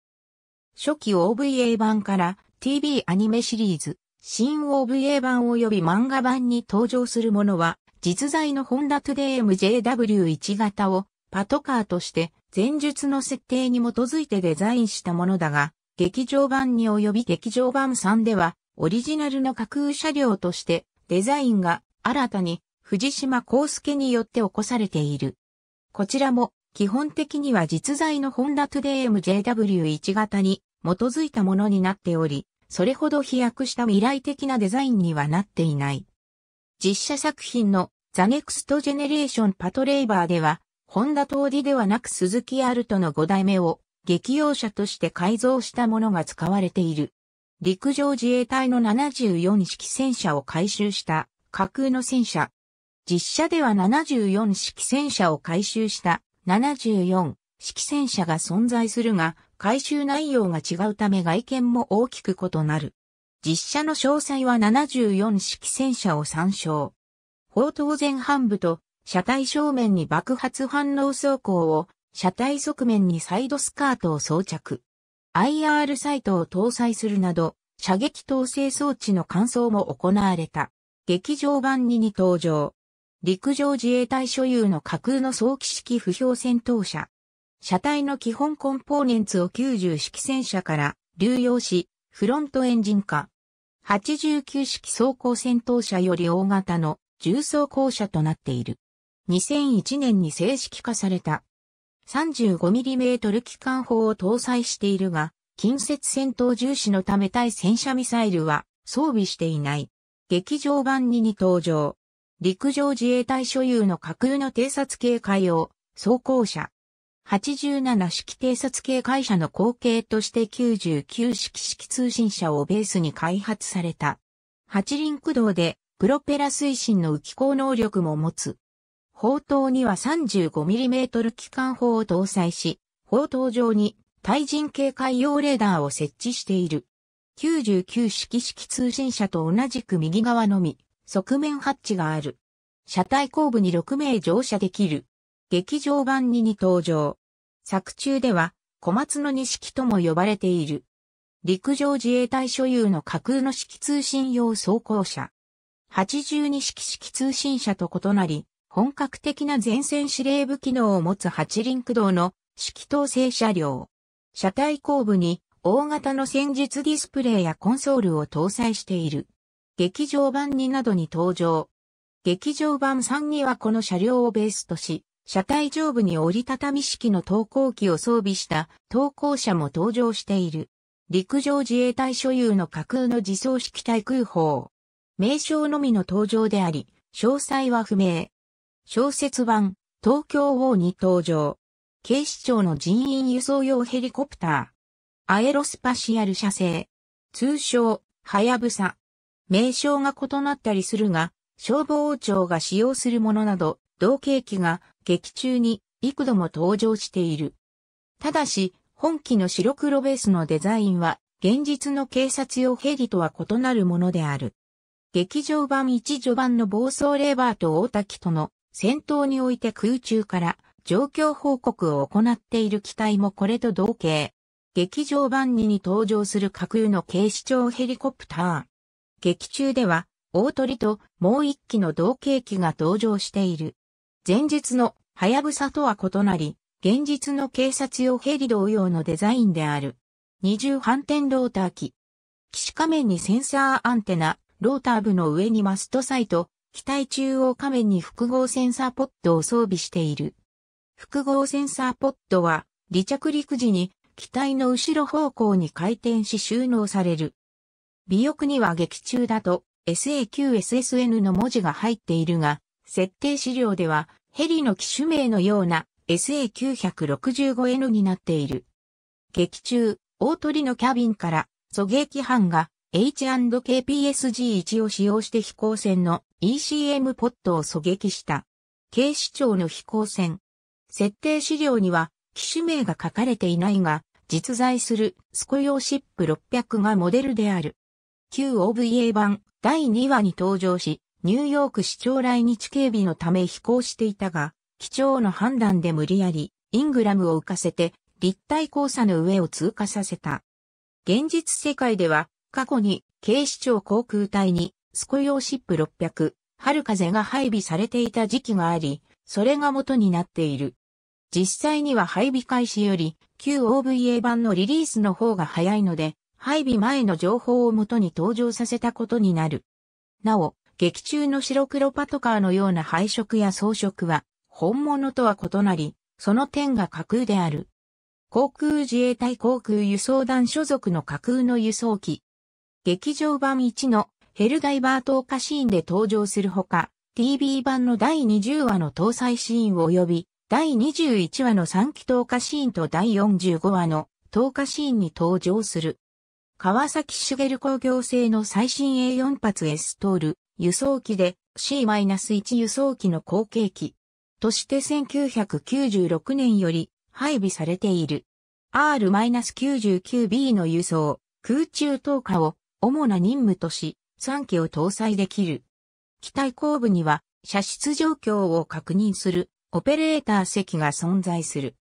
初期 OVA 版から TV アニメシリーズ、新 OVA 版及び漫画版に登場するものは、実在のホンダトゥデ MJW1 型をパトカーとして前述の設定に基づいてデザインしたものだが、劇場版に及び劇場版3では、オリジナルの架空車両としてデザインが新たに藤島康介によって起こされている。こちらも基本的には実在のホンダトゥデ MJW1 型に基づいたものになっており、それほど飛躍した未来的なデザインにはなっていない。実写作品のザネクストジェネレーションパトレイバーでは、ホンダ通りではなく鈴木アルトの5代目を劇用車として改造したものが使われている。陸上自衛隊の74式戦車を回収した架空の戦車。実車では74式戦車を回収した74、式戦車が存在するが、回収内容が違うため外見も大きく異なる。実写の詳細は74式戦車を参照。砲塔前半部と車体正面に爆発反応走行を、車体側面にサイドスカートを装着。IR サイトを搭載するなど、射撃統制装置の換装も行われた。劇場版2に登場。陸上自衛隊所有の架空の早期式不評戦闘車。車体の基本コンポーネンツを90式戦車から流用し、フロントエンジン化。89式装甲戦闘車より大型の重装甲車となっている。2001年に正式化された。35mm 機関砲を搭載しているが、近接戦闘重視のため対戦車ミサイルは装備していない。劇場版2に登場。陸上自衛隊所有の架空の偵察警戒洋、装甲車。87式偵察警戒車の後継として99式式通信車をベースに開発された。8輪駆動で、プロペラ推進の浮き行能力も持つ。砲塔には 35mm 機関砲を搭載し、砲塔上に対人警戒用レーダーを設置している。99式式通信車と同じく右側のみ、側面ハッチがある。車体後部に6名乗車できる。劇場版2に登場。作中では、小松の式とも呼ばれている。陸上自衛隊所有の架空の式通信用装甲車。82式式通信車と異なり、本格的な前線司令部機能を持つ8輪駆動の式統制車両。車体後部に大型の戦術ディスプレイやコンソールを搭載している。劇場版2などに登場。劇場版3にはこの車両をベースとし、車体上部に折りたたみ式の投降機を装備した投降車も登場している。陸上自衛隊所有の架空の自走式対空砲。名称のみの登場であり、詳細は不明。小説版、東京王に登場。警視庁の人員輸送用ヘリコプター。アエロスパシアル社製。通称、はやぶさ。名称が異なったりするが、消防庁が使用するものなど、同型機が劇中に幾度も登場している。ただし、本機の白黒ベースのデザインは、現実の警察用ヘリとは異なるものである。劇場版1序盤の暴走レーバーと大滝との戦闘において空中から状況報告を行っている機体もこれと同型。劇場版2に登場する架空の警視庁ヘリコプター。劇中では、大鳥ともう一機の同型機が登場している。前日のはやぶさとは異なり、現実の警察用ヘリ同様のデザインである。二重反転ローター機。機種仮面にセンサーアンテナ、ローター部の上にマストサイト、機体中央仮面に複合センサーポッドを装備している。複合センサーポッドは離着陸時に機体の後ろ方向に回転し収納される。尾翼には劇中だと SAQSSN の文字が入っているが、設定資料ではヘリの機種名のような SA965N になっている。劇中、大鳥のキャビンから狙撃班が H&KPSG1 を使用して飛行船の ECM ポットを狙撃した。警視庁の飛行船。設定資料には機種名が書かれていないが、実在するスコヨーシップ600がモデルである。QOVA 版第2話に登場し、ニューヨーク市長来日警備のため飛行していたが、機長の判断で無理やり、イングラムを浮かせて、立体交差の上を通過させた。現実世界では、過去に、警視庁航空隊に、スコヨーシップ600、春風が配備されていた時期があり、それが元になっている。実際には配備開始より、旧 OVA 版のリリースの方が早いので、配備前の情報をもとに登場させたことになる。なお、劇中の白黒パトカーのような配色や装飾は、本物とは異なり、その点が架空である。航空自衛隊航空輸送団所属の架空の輸送機。劇場版1のヘルダイバー投下シーンで登場するほか、TV 版の第20話の搭載シーン及び、第21話の3期投下シーンと第45話の投下シーンに登場する。川崎シュゲル工業製の最新 A4 発 S トール輸送機で C-1 輸送機の後継機として1996年より配備されている R-99B の輸送、空中投下を主な任務とし3機を搭載できる。機体後部には射出状況を確認するオペレーター席が存在する。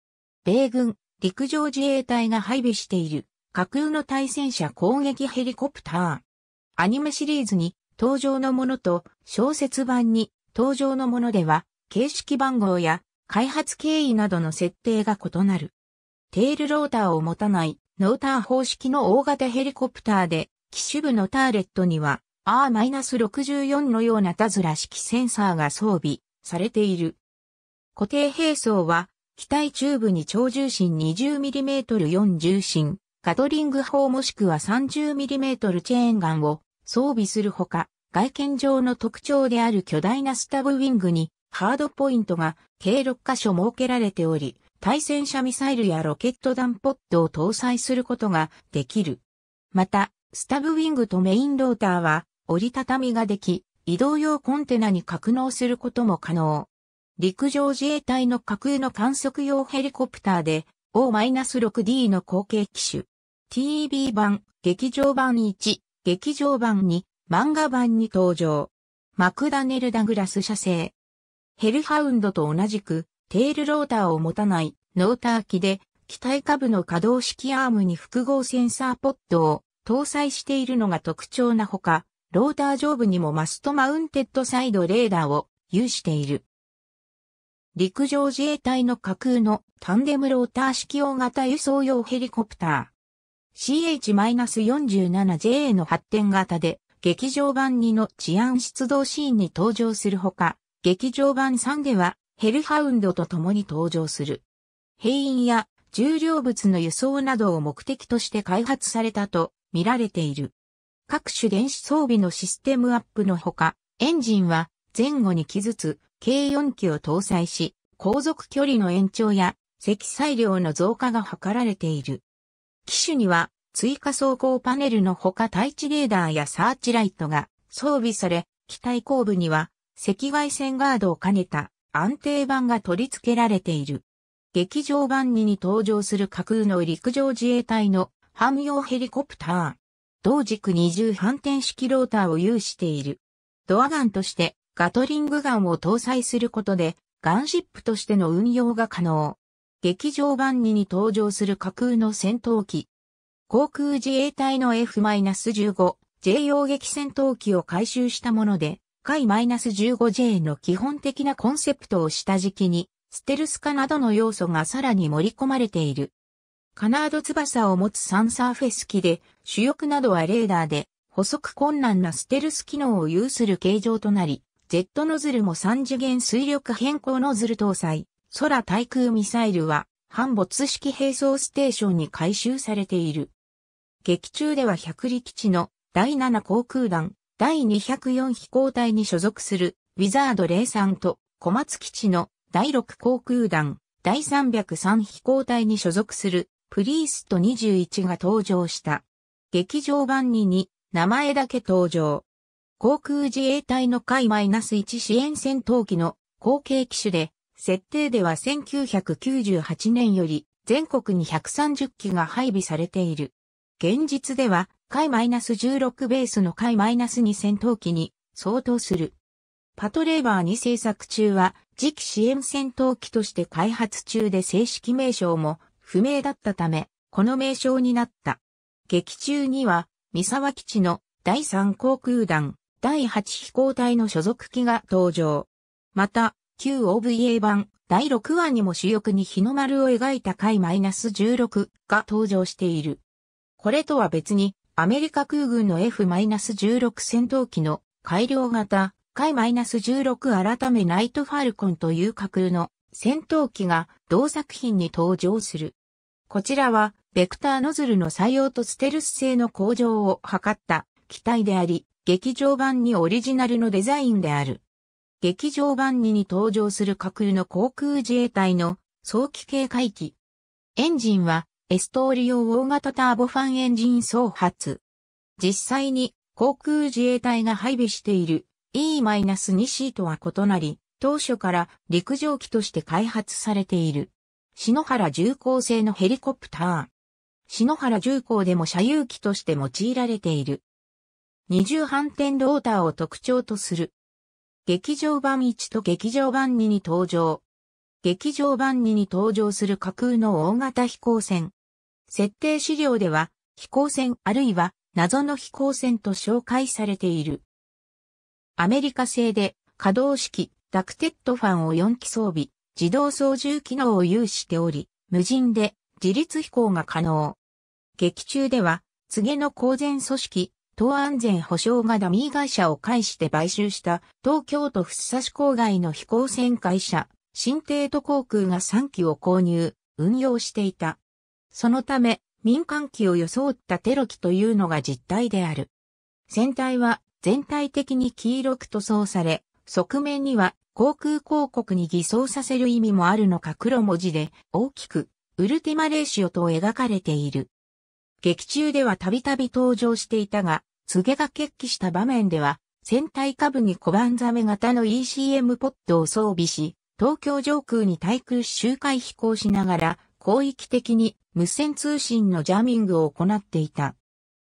米軍陸上自衛隊が配備している架空の対戦車攻撃ヘリコプター。アニメシリーズに登場のものと小説版に登場のものでは形式番号や開発経緯などの設定が異なる。テールローターを持たないノーター方式の大型ヘリコプターで機種部のターレットには R-64 のようなタズラ式センサーが装備されている。固定兵装は機体中部に超重心 20mm4 重心、ガトリング砲もしくは 30mm チェーンガンを装備するほか、外見上の特徴である巨大なスタブウィングにハードポイントが計6箇所設けられており、対戦車ミサイルやロケット弾ポッドを搭載することができる。また、スタブウィングとメインローターは折りたたみができ、移動用コンテナに格納することも可能。陸上自衛隊の架空の観測用ヘリコプターで O-6D の後継機種 TV 版、劇場版1、劇場版2、漫画版に登場。マクダネル・ダグラス社製。ヘルハウンドと同じく、テールローターを持たない、ノーター機で、機体下部の可動式アームに複合センサーポッドを搭載しているのが特徴なほか、ローター上部にもマストマウンテッドサイドレーダーを有している。陸上自衛隊の架空のタンデムローター式大型輸送用ヘリコプター。CH-47JA の発展型で、劇場版2の治安出動シーンに登場するほか、劇場版3ではヘルハウンドと共に登場する。兵員や重量物の輸送などを目的として開発されたと見られている。各種電子装備のシステムアップのほか、エンジンは前後に機ずつ計4機を搭載し、航続距離の延長や積載量の増加が図られている。機種には追加走行パネルのほか対地レーダーやサーチライトが装備され、機体後部には赤外線ガードを兼ねた安定板が取り付けられている。劇場版2に登場する架空の陸上自衛隊の汎用ヘリコプター。同軸二重反転式ローターを有している。ドアガンとしてガトリングガンを搭載することでガンシップとしての運用が可能。劇場版2に登場する架空の戦闘機。航空自衛隊の F-15J 用撃戦闘機を回収したもので、K-15J の基本的なコンセプトを下敷きに、ステルス化などの要素がさらに盛り込まれている。カナード翼を持つサンサーフェス機で、主翼などはレーダーで、補足困難なステルス機能を有する形状となり、ジェットノズルも3次元水力変更ノズル搭載。空対空ミサイルは、反没式兵装ステーションに回収されている。劇中では百里基地の第7航空団、第204飛行隊に所属するウィザード03と小松基地の第6航空団、第303飛行隊に所属するプリースト21が登場した。劇場版に2、名前だけ登場。航空自衛隊の海 -1 支援戦闘機の後継機種で設定では1998年より全国に130機が配備されている。現実では、ス -16 ベースのス -2 戦闘機に相当する。パトレーバーに製作中は、次期支援戦闘機として開発中で正式名称も不明だったため、この名称になった。劇中には、三沢基地の第3航空団、第8飛行隊の所属機が登場。また、旧 OVA 版第6話にも主翼に日の丸を描いた回 -16 が登場している。これとは別に、アメリカ空軍の F-16 戦闘機の改良型、回 -16 改めナイトファルコンという架空の戦闘機が同作品に登場する。こちらは、ベクターノズルの採用とステルス性の向上を図った機体であり、劇場版にオリジナルのデザインである。劇場版2に登場する架空の航空自衛隊の早期警戒機。エンジンはエストーリ用大型ターボファンエンジン総発。実際に航空自衛隊が配備している E-2C とは異なり、当初から陸上機として開発されている。篠原重工製のヘリコプター。篠原重工でも車遊機として用いられている。二重反転ローターを特徴とする劇場版1と劇場版2に登場。劇場版2に登場する架空の大型飛行船。設定資料では、飛行船あるいは謎の飛行船と紹介されている。アメリカ製で可動式ダクテッドファンを4機装備、自動操縦機能を有しており、無人で自立飛行が可能。劇中では、告げの公然組織東安全保障がダミー会社を介して買収した東京都福生市郊外の飛行船会社、新帝都航空が3機を購入、運用していた。そのため、民間機を装ったテロ機というのが実態である。船体は全体的に黄色く塗装され、側面には航空広告に偽装させる意味もあるのか黒文字で大きくウルティマレーシオと描かれている。劇中ではたびたび登場していたが、告げが決起した場面では、船体下部に小判ザメ型の ECM ポットを装備し、東京上空に対空周回飛行しながら、広域的に無線通信のジャミングを行っていた。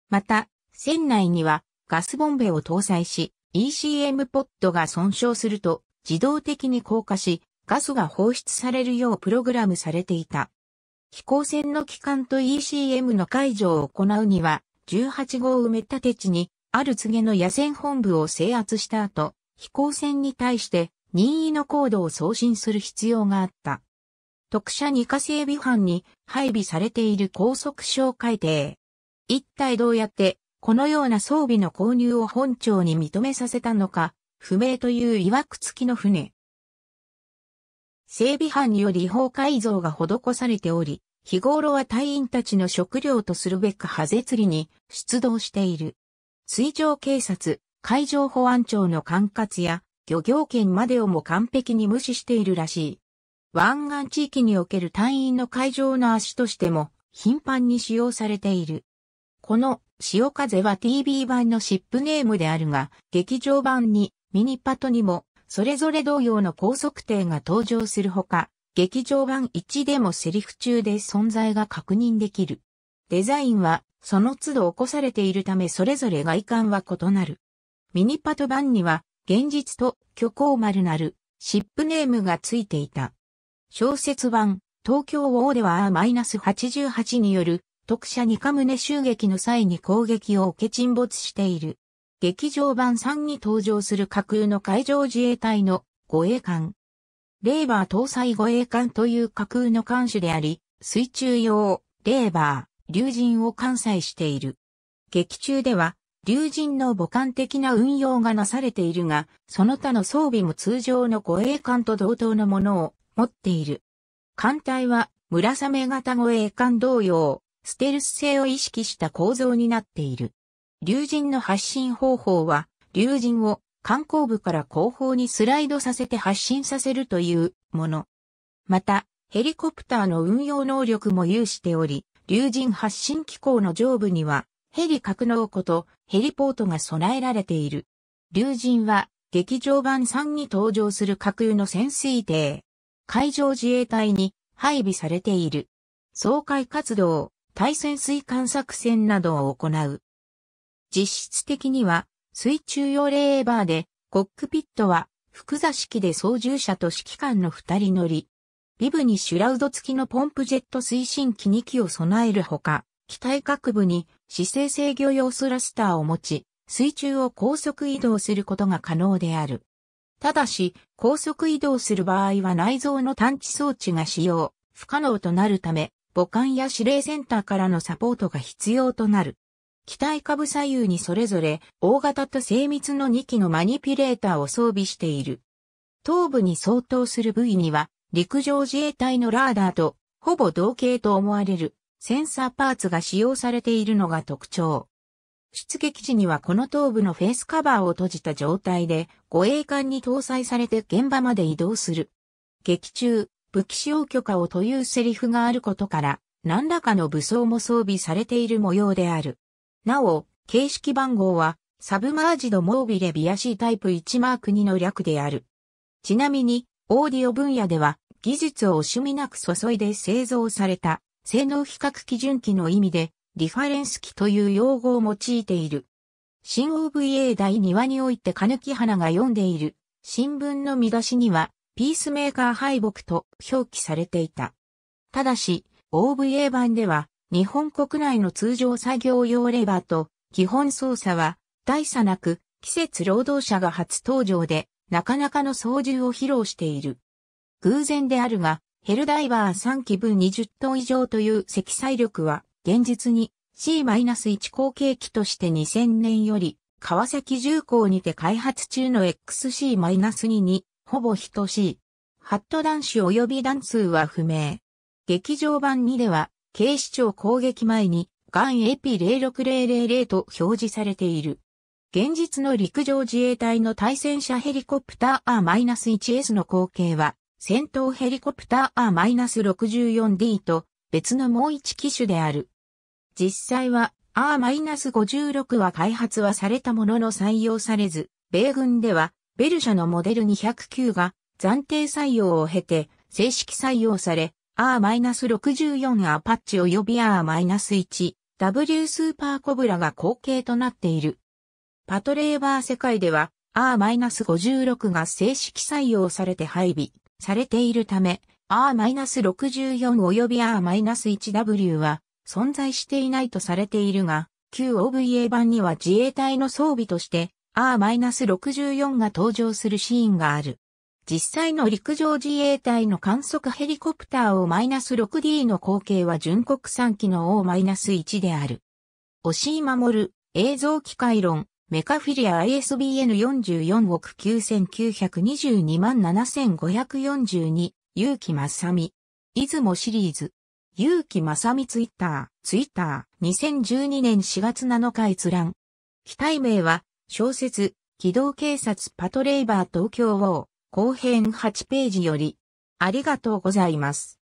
また、船内にはガスボンベを搭載し、ECM ポットが損傷すると自動的に降下し、ガスが放出されるようプログラムされていた。飛行船の機関と ECM の解除を行うには、18号埋め立て地に、ある告げの野戦本部を制圧した後、飛行船に対して任意の高度を送信する必要があった。特殊二課整備班に配備されている高速小海艇。一体どうやって、このような装備の購入を本庁に認めさせたのか、不明という曰く付きの船。整備班により法改造が施されており、日頃は隊員たちの食料とするべくハゼ釣りに出動している。水上警察、海上保安庁の管轄や漁業権までをも完璧に無視しているらしい。湾岸地域における隊員の海上の足としても頻繁に使用されている。この潮風は TV 版のシップネームであるが、劇場版にミニパトにもそれぞれ同様の高速艇が登場するほか、劇場版1でもセリフ中で存在が確認できる。デザインは、その都度起こされているためそれぞれ外観は異なる。ミニパト版には、現実と虚構丸なる、シップネームがついていた。小説版、東京ウォーではス8 8による、特赦にカムネ襲撃の際に攻撃を受け沈没している。劇場版3に登場する架空の海上自衛隊の護衛艦。レーバー搭載護衛艦という架空の艦種であり、水中用、レーバー、竜神を艦載している。劇中では、竜神の母艦的な運用がなされているが、その他の装備も通常の護衛艦と同等のものを持っている。艦隊は、村雨型護衛艦同様、ステルス性を意識した構造になっている。竜神の発信方法は、竜神を観光部から後方にスライドさせて発信させるというもの。また、ヘリコプターの運用能力も有しており、竜神発信機構の上部には、ヘリ格納庫とヘリポートが備えられている。竜神は、劇場版3に登場する架空の潜水艇。海上自衛隊に配備されている。掃海活動、対潜水艦作戦などを行う。実質的には水中用レーバーで、コックピットは複座式で操縦者と指揮官の二人乗り。ビブにシュラウド付きのポンプジェット推進機2機を備えるほか、機体各部に姿勢制御用スラスターを持ち、水中を高速移動することが可能である。ただし、高速移動する場合は内蔵の探知装置が使用、不可能となるため、母艦や指令センターからのサポートが必要となる。機体下部左右にそれぞれ大型と精密の2機のマニピュレーターを装備している。頭部に相当する部位には陸上自衛隊のラーダーとほぼ同型と思われるセンサーパーツが使用されているのが特徴。出撃時にはこの頭部のフェースカバーを閉じた状態で護衛艦に搭載されて現場まで移動する。劇中、武器使用許可をというセリフがあることから何らかの武装も装備されている模様である。なお、形式番号は、サブマージドモービレビアシータイプ1マーク2の略である。ちなみに、オーディオ分野では、技術を惜しみなく注いで製造された、性能比較基準機の意味で、リファレンス機という用語を用いている。新 OVA 第2話において金木花が読んでいる、新聞の見出しには、ピースメーカー敗北と表記されていた。ただし、OVA 版では、日本国内の通常作業用レバーと基本操作は大差なく季節労働者が初登場でなかなかの操縦を披露している。偶然であるが、ヘルダイバー3機分20トン以上という積載力は現実に C-1 後継機として2000年より川崎重工にて開発中の XC-2 にほぼ等しい。ハット男子及び段数は不明。劇場版2では警視庁攻撃前に、ガン AP06000 と表示されている。現実の陸上自衛隊の対戦車ヘリコプター R-1S の後継は、戦闘ヘリコプター R-64D と別のもう一機種である。実際は R-56 は開発はされたものの採用されず、米軍ではベル社のモデル209が暫定採用を経て正式採用され、R-64 アパッチ及び R-1 W スーパーコブラが後継となっている。パトレーバー世界では R-56 が正式採用されて配備されているため R-64 及び R-1W は存在していないとされているが、旧 OVA 版には自衛隊の装備として R-64 が登場するシーンがある。実際の陸上自衛隊の観測ヘリコプターをマイナス -6D の口径は純国産機の O-1 である。押井守、映像機械論、メカフィリア ISBN44 億9922万7542、結城正美。出雲シリーズ。結城正美ツイッター、ツイッター、2012年4月7日閲覧。機体名は、小説、機動警察パトレイバー東京王。後編8ページより、ありがとうございます。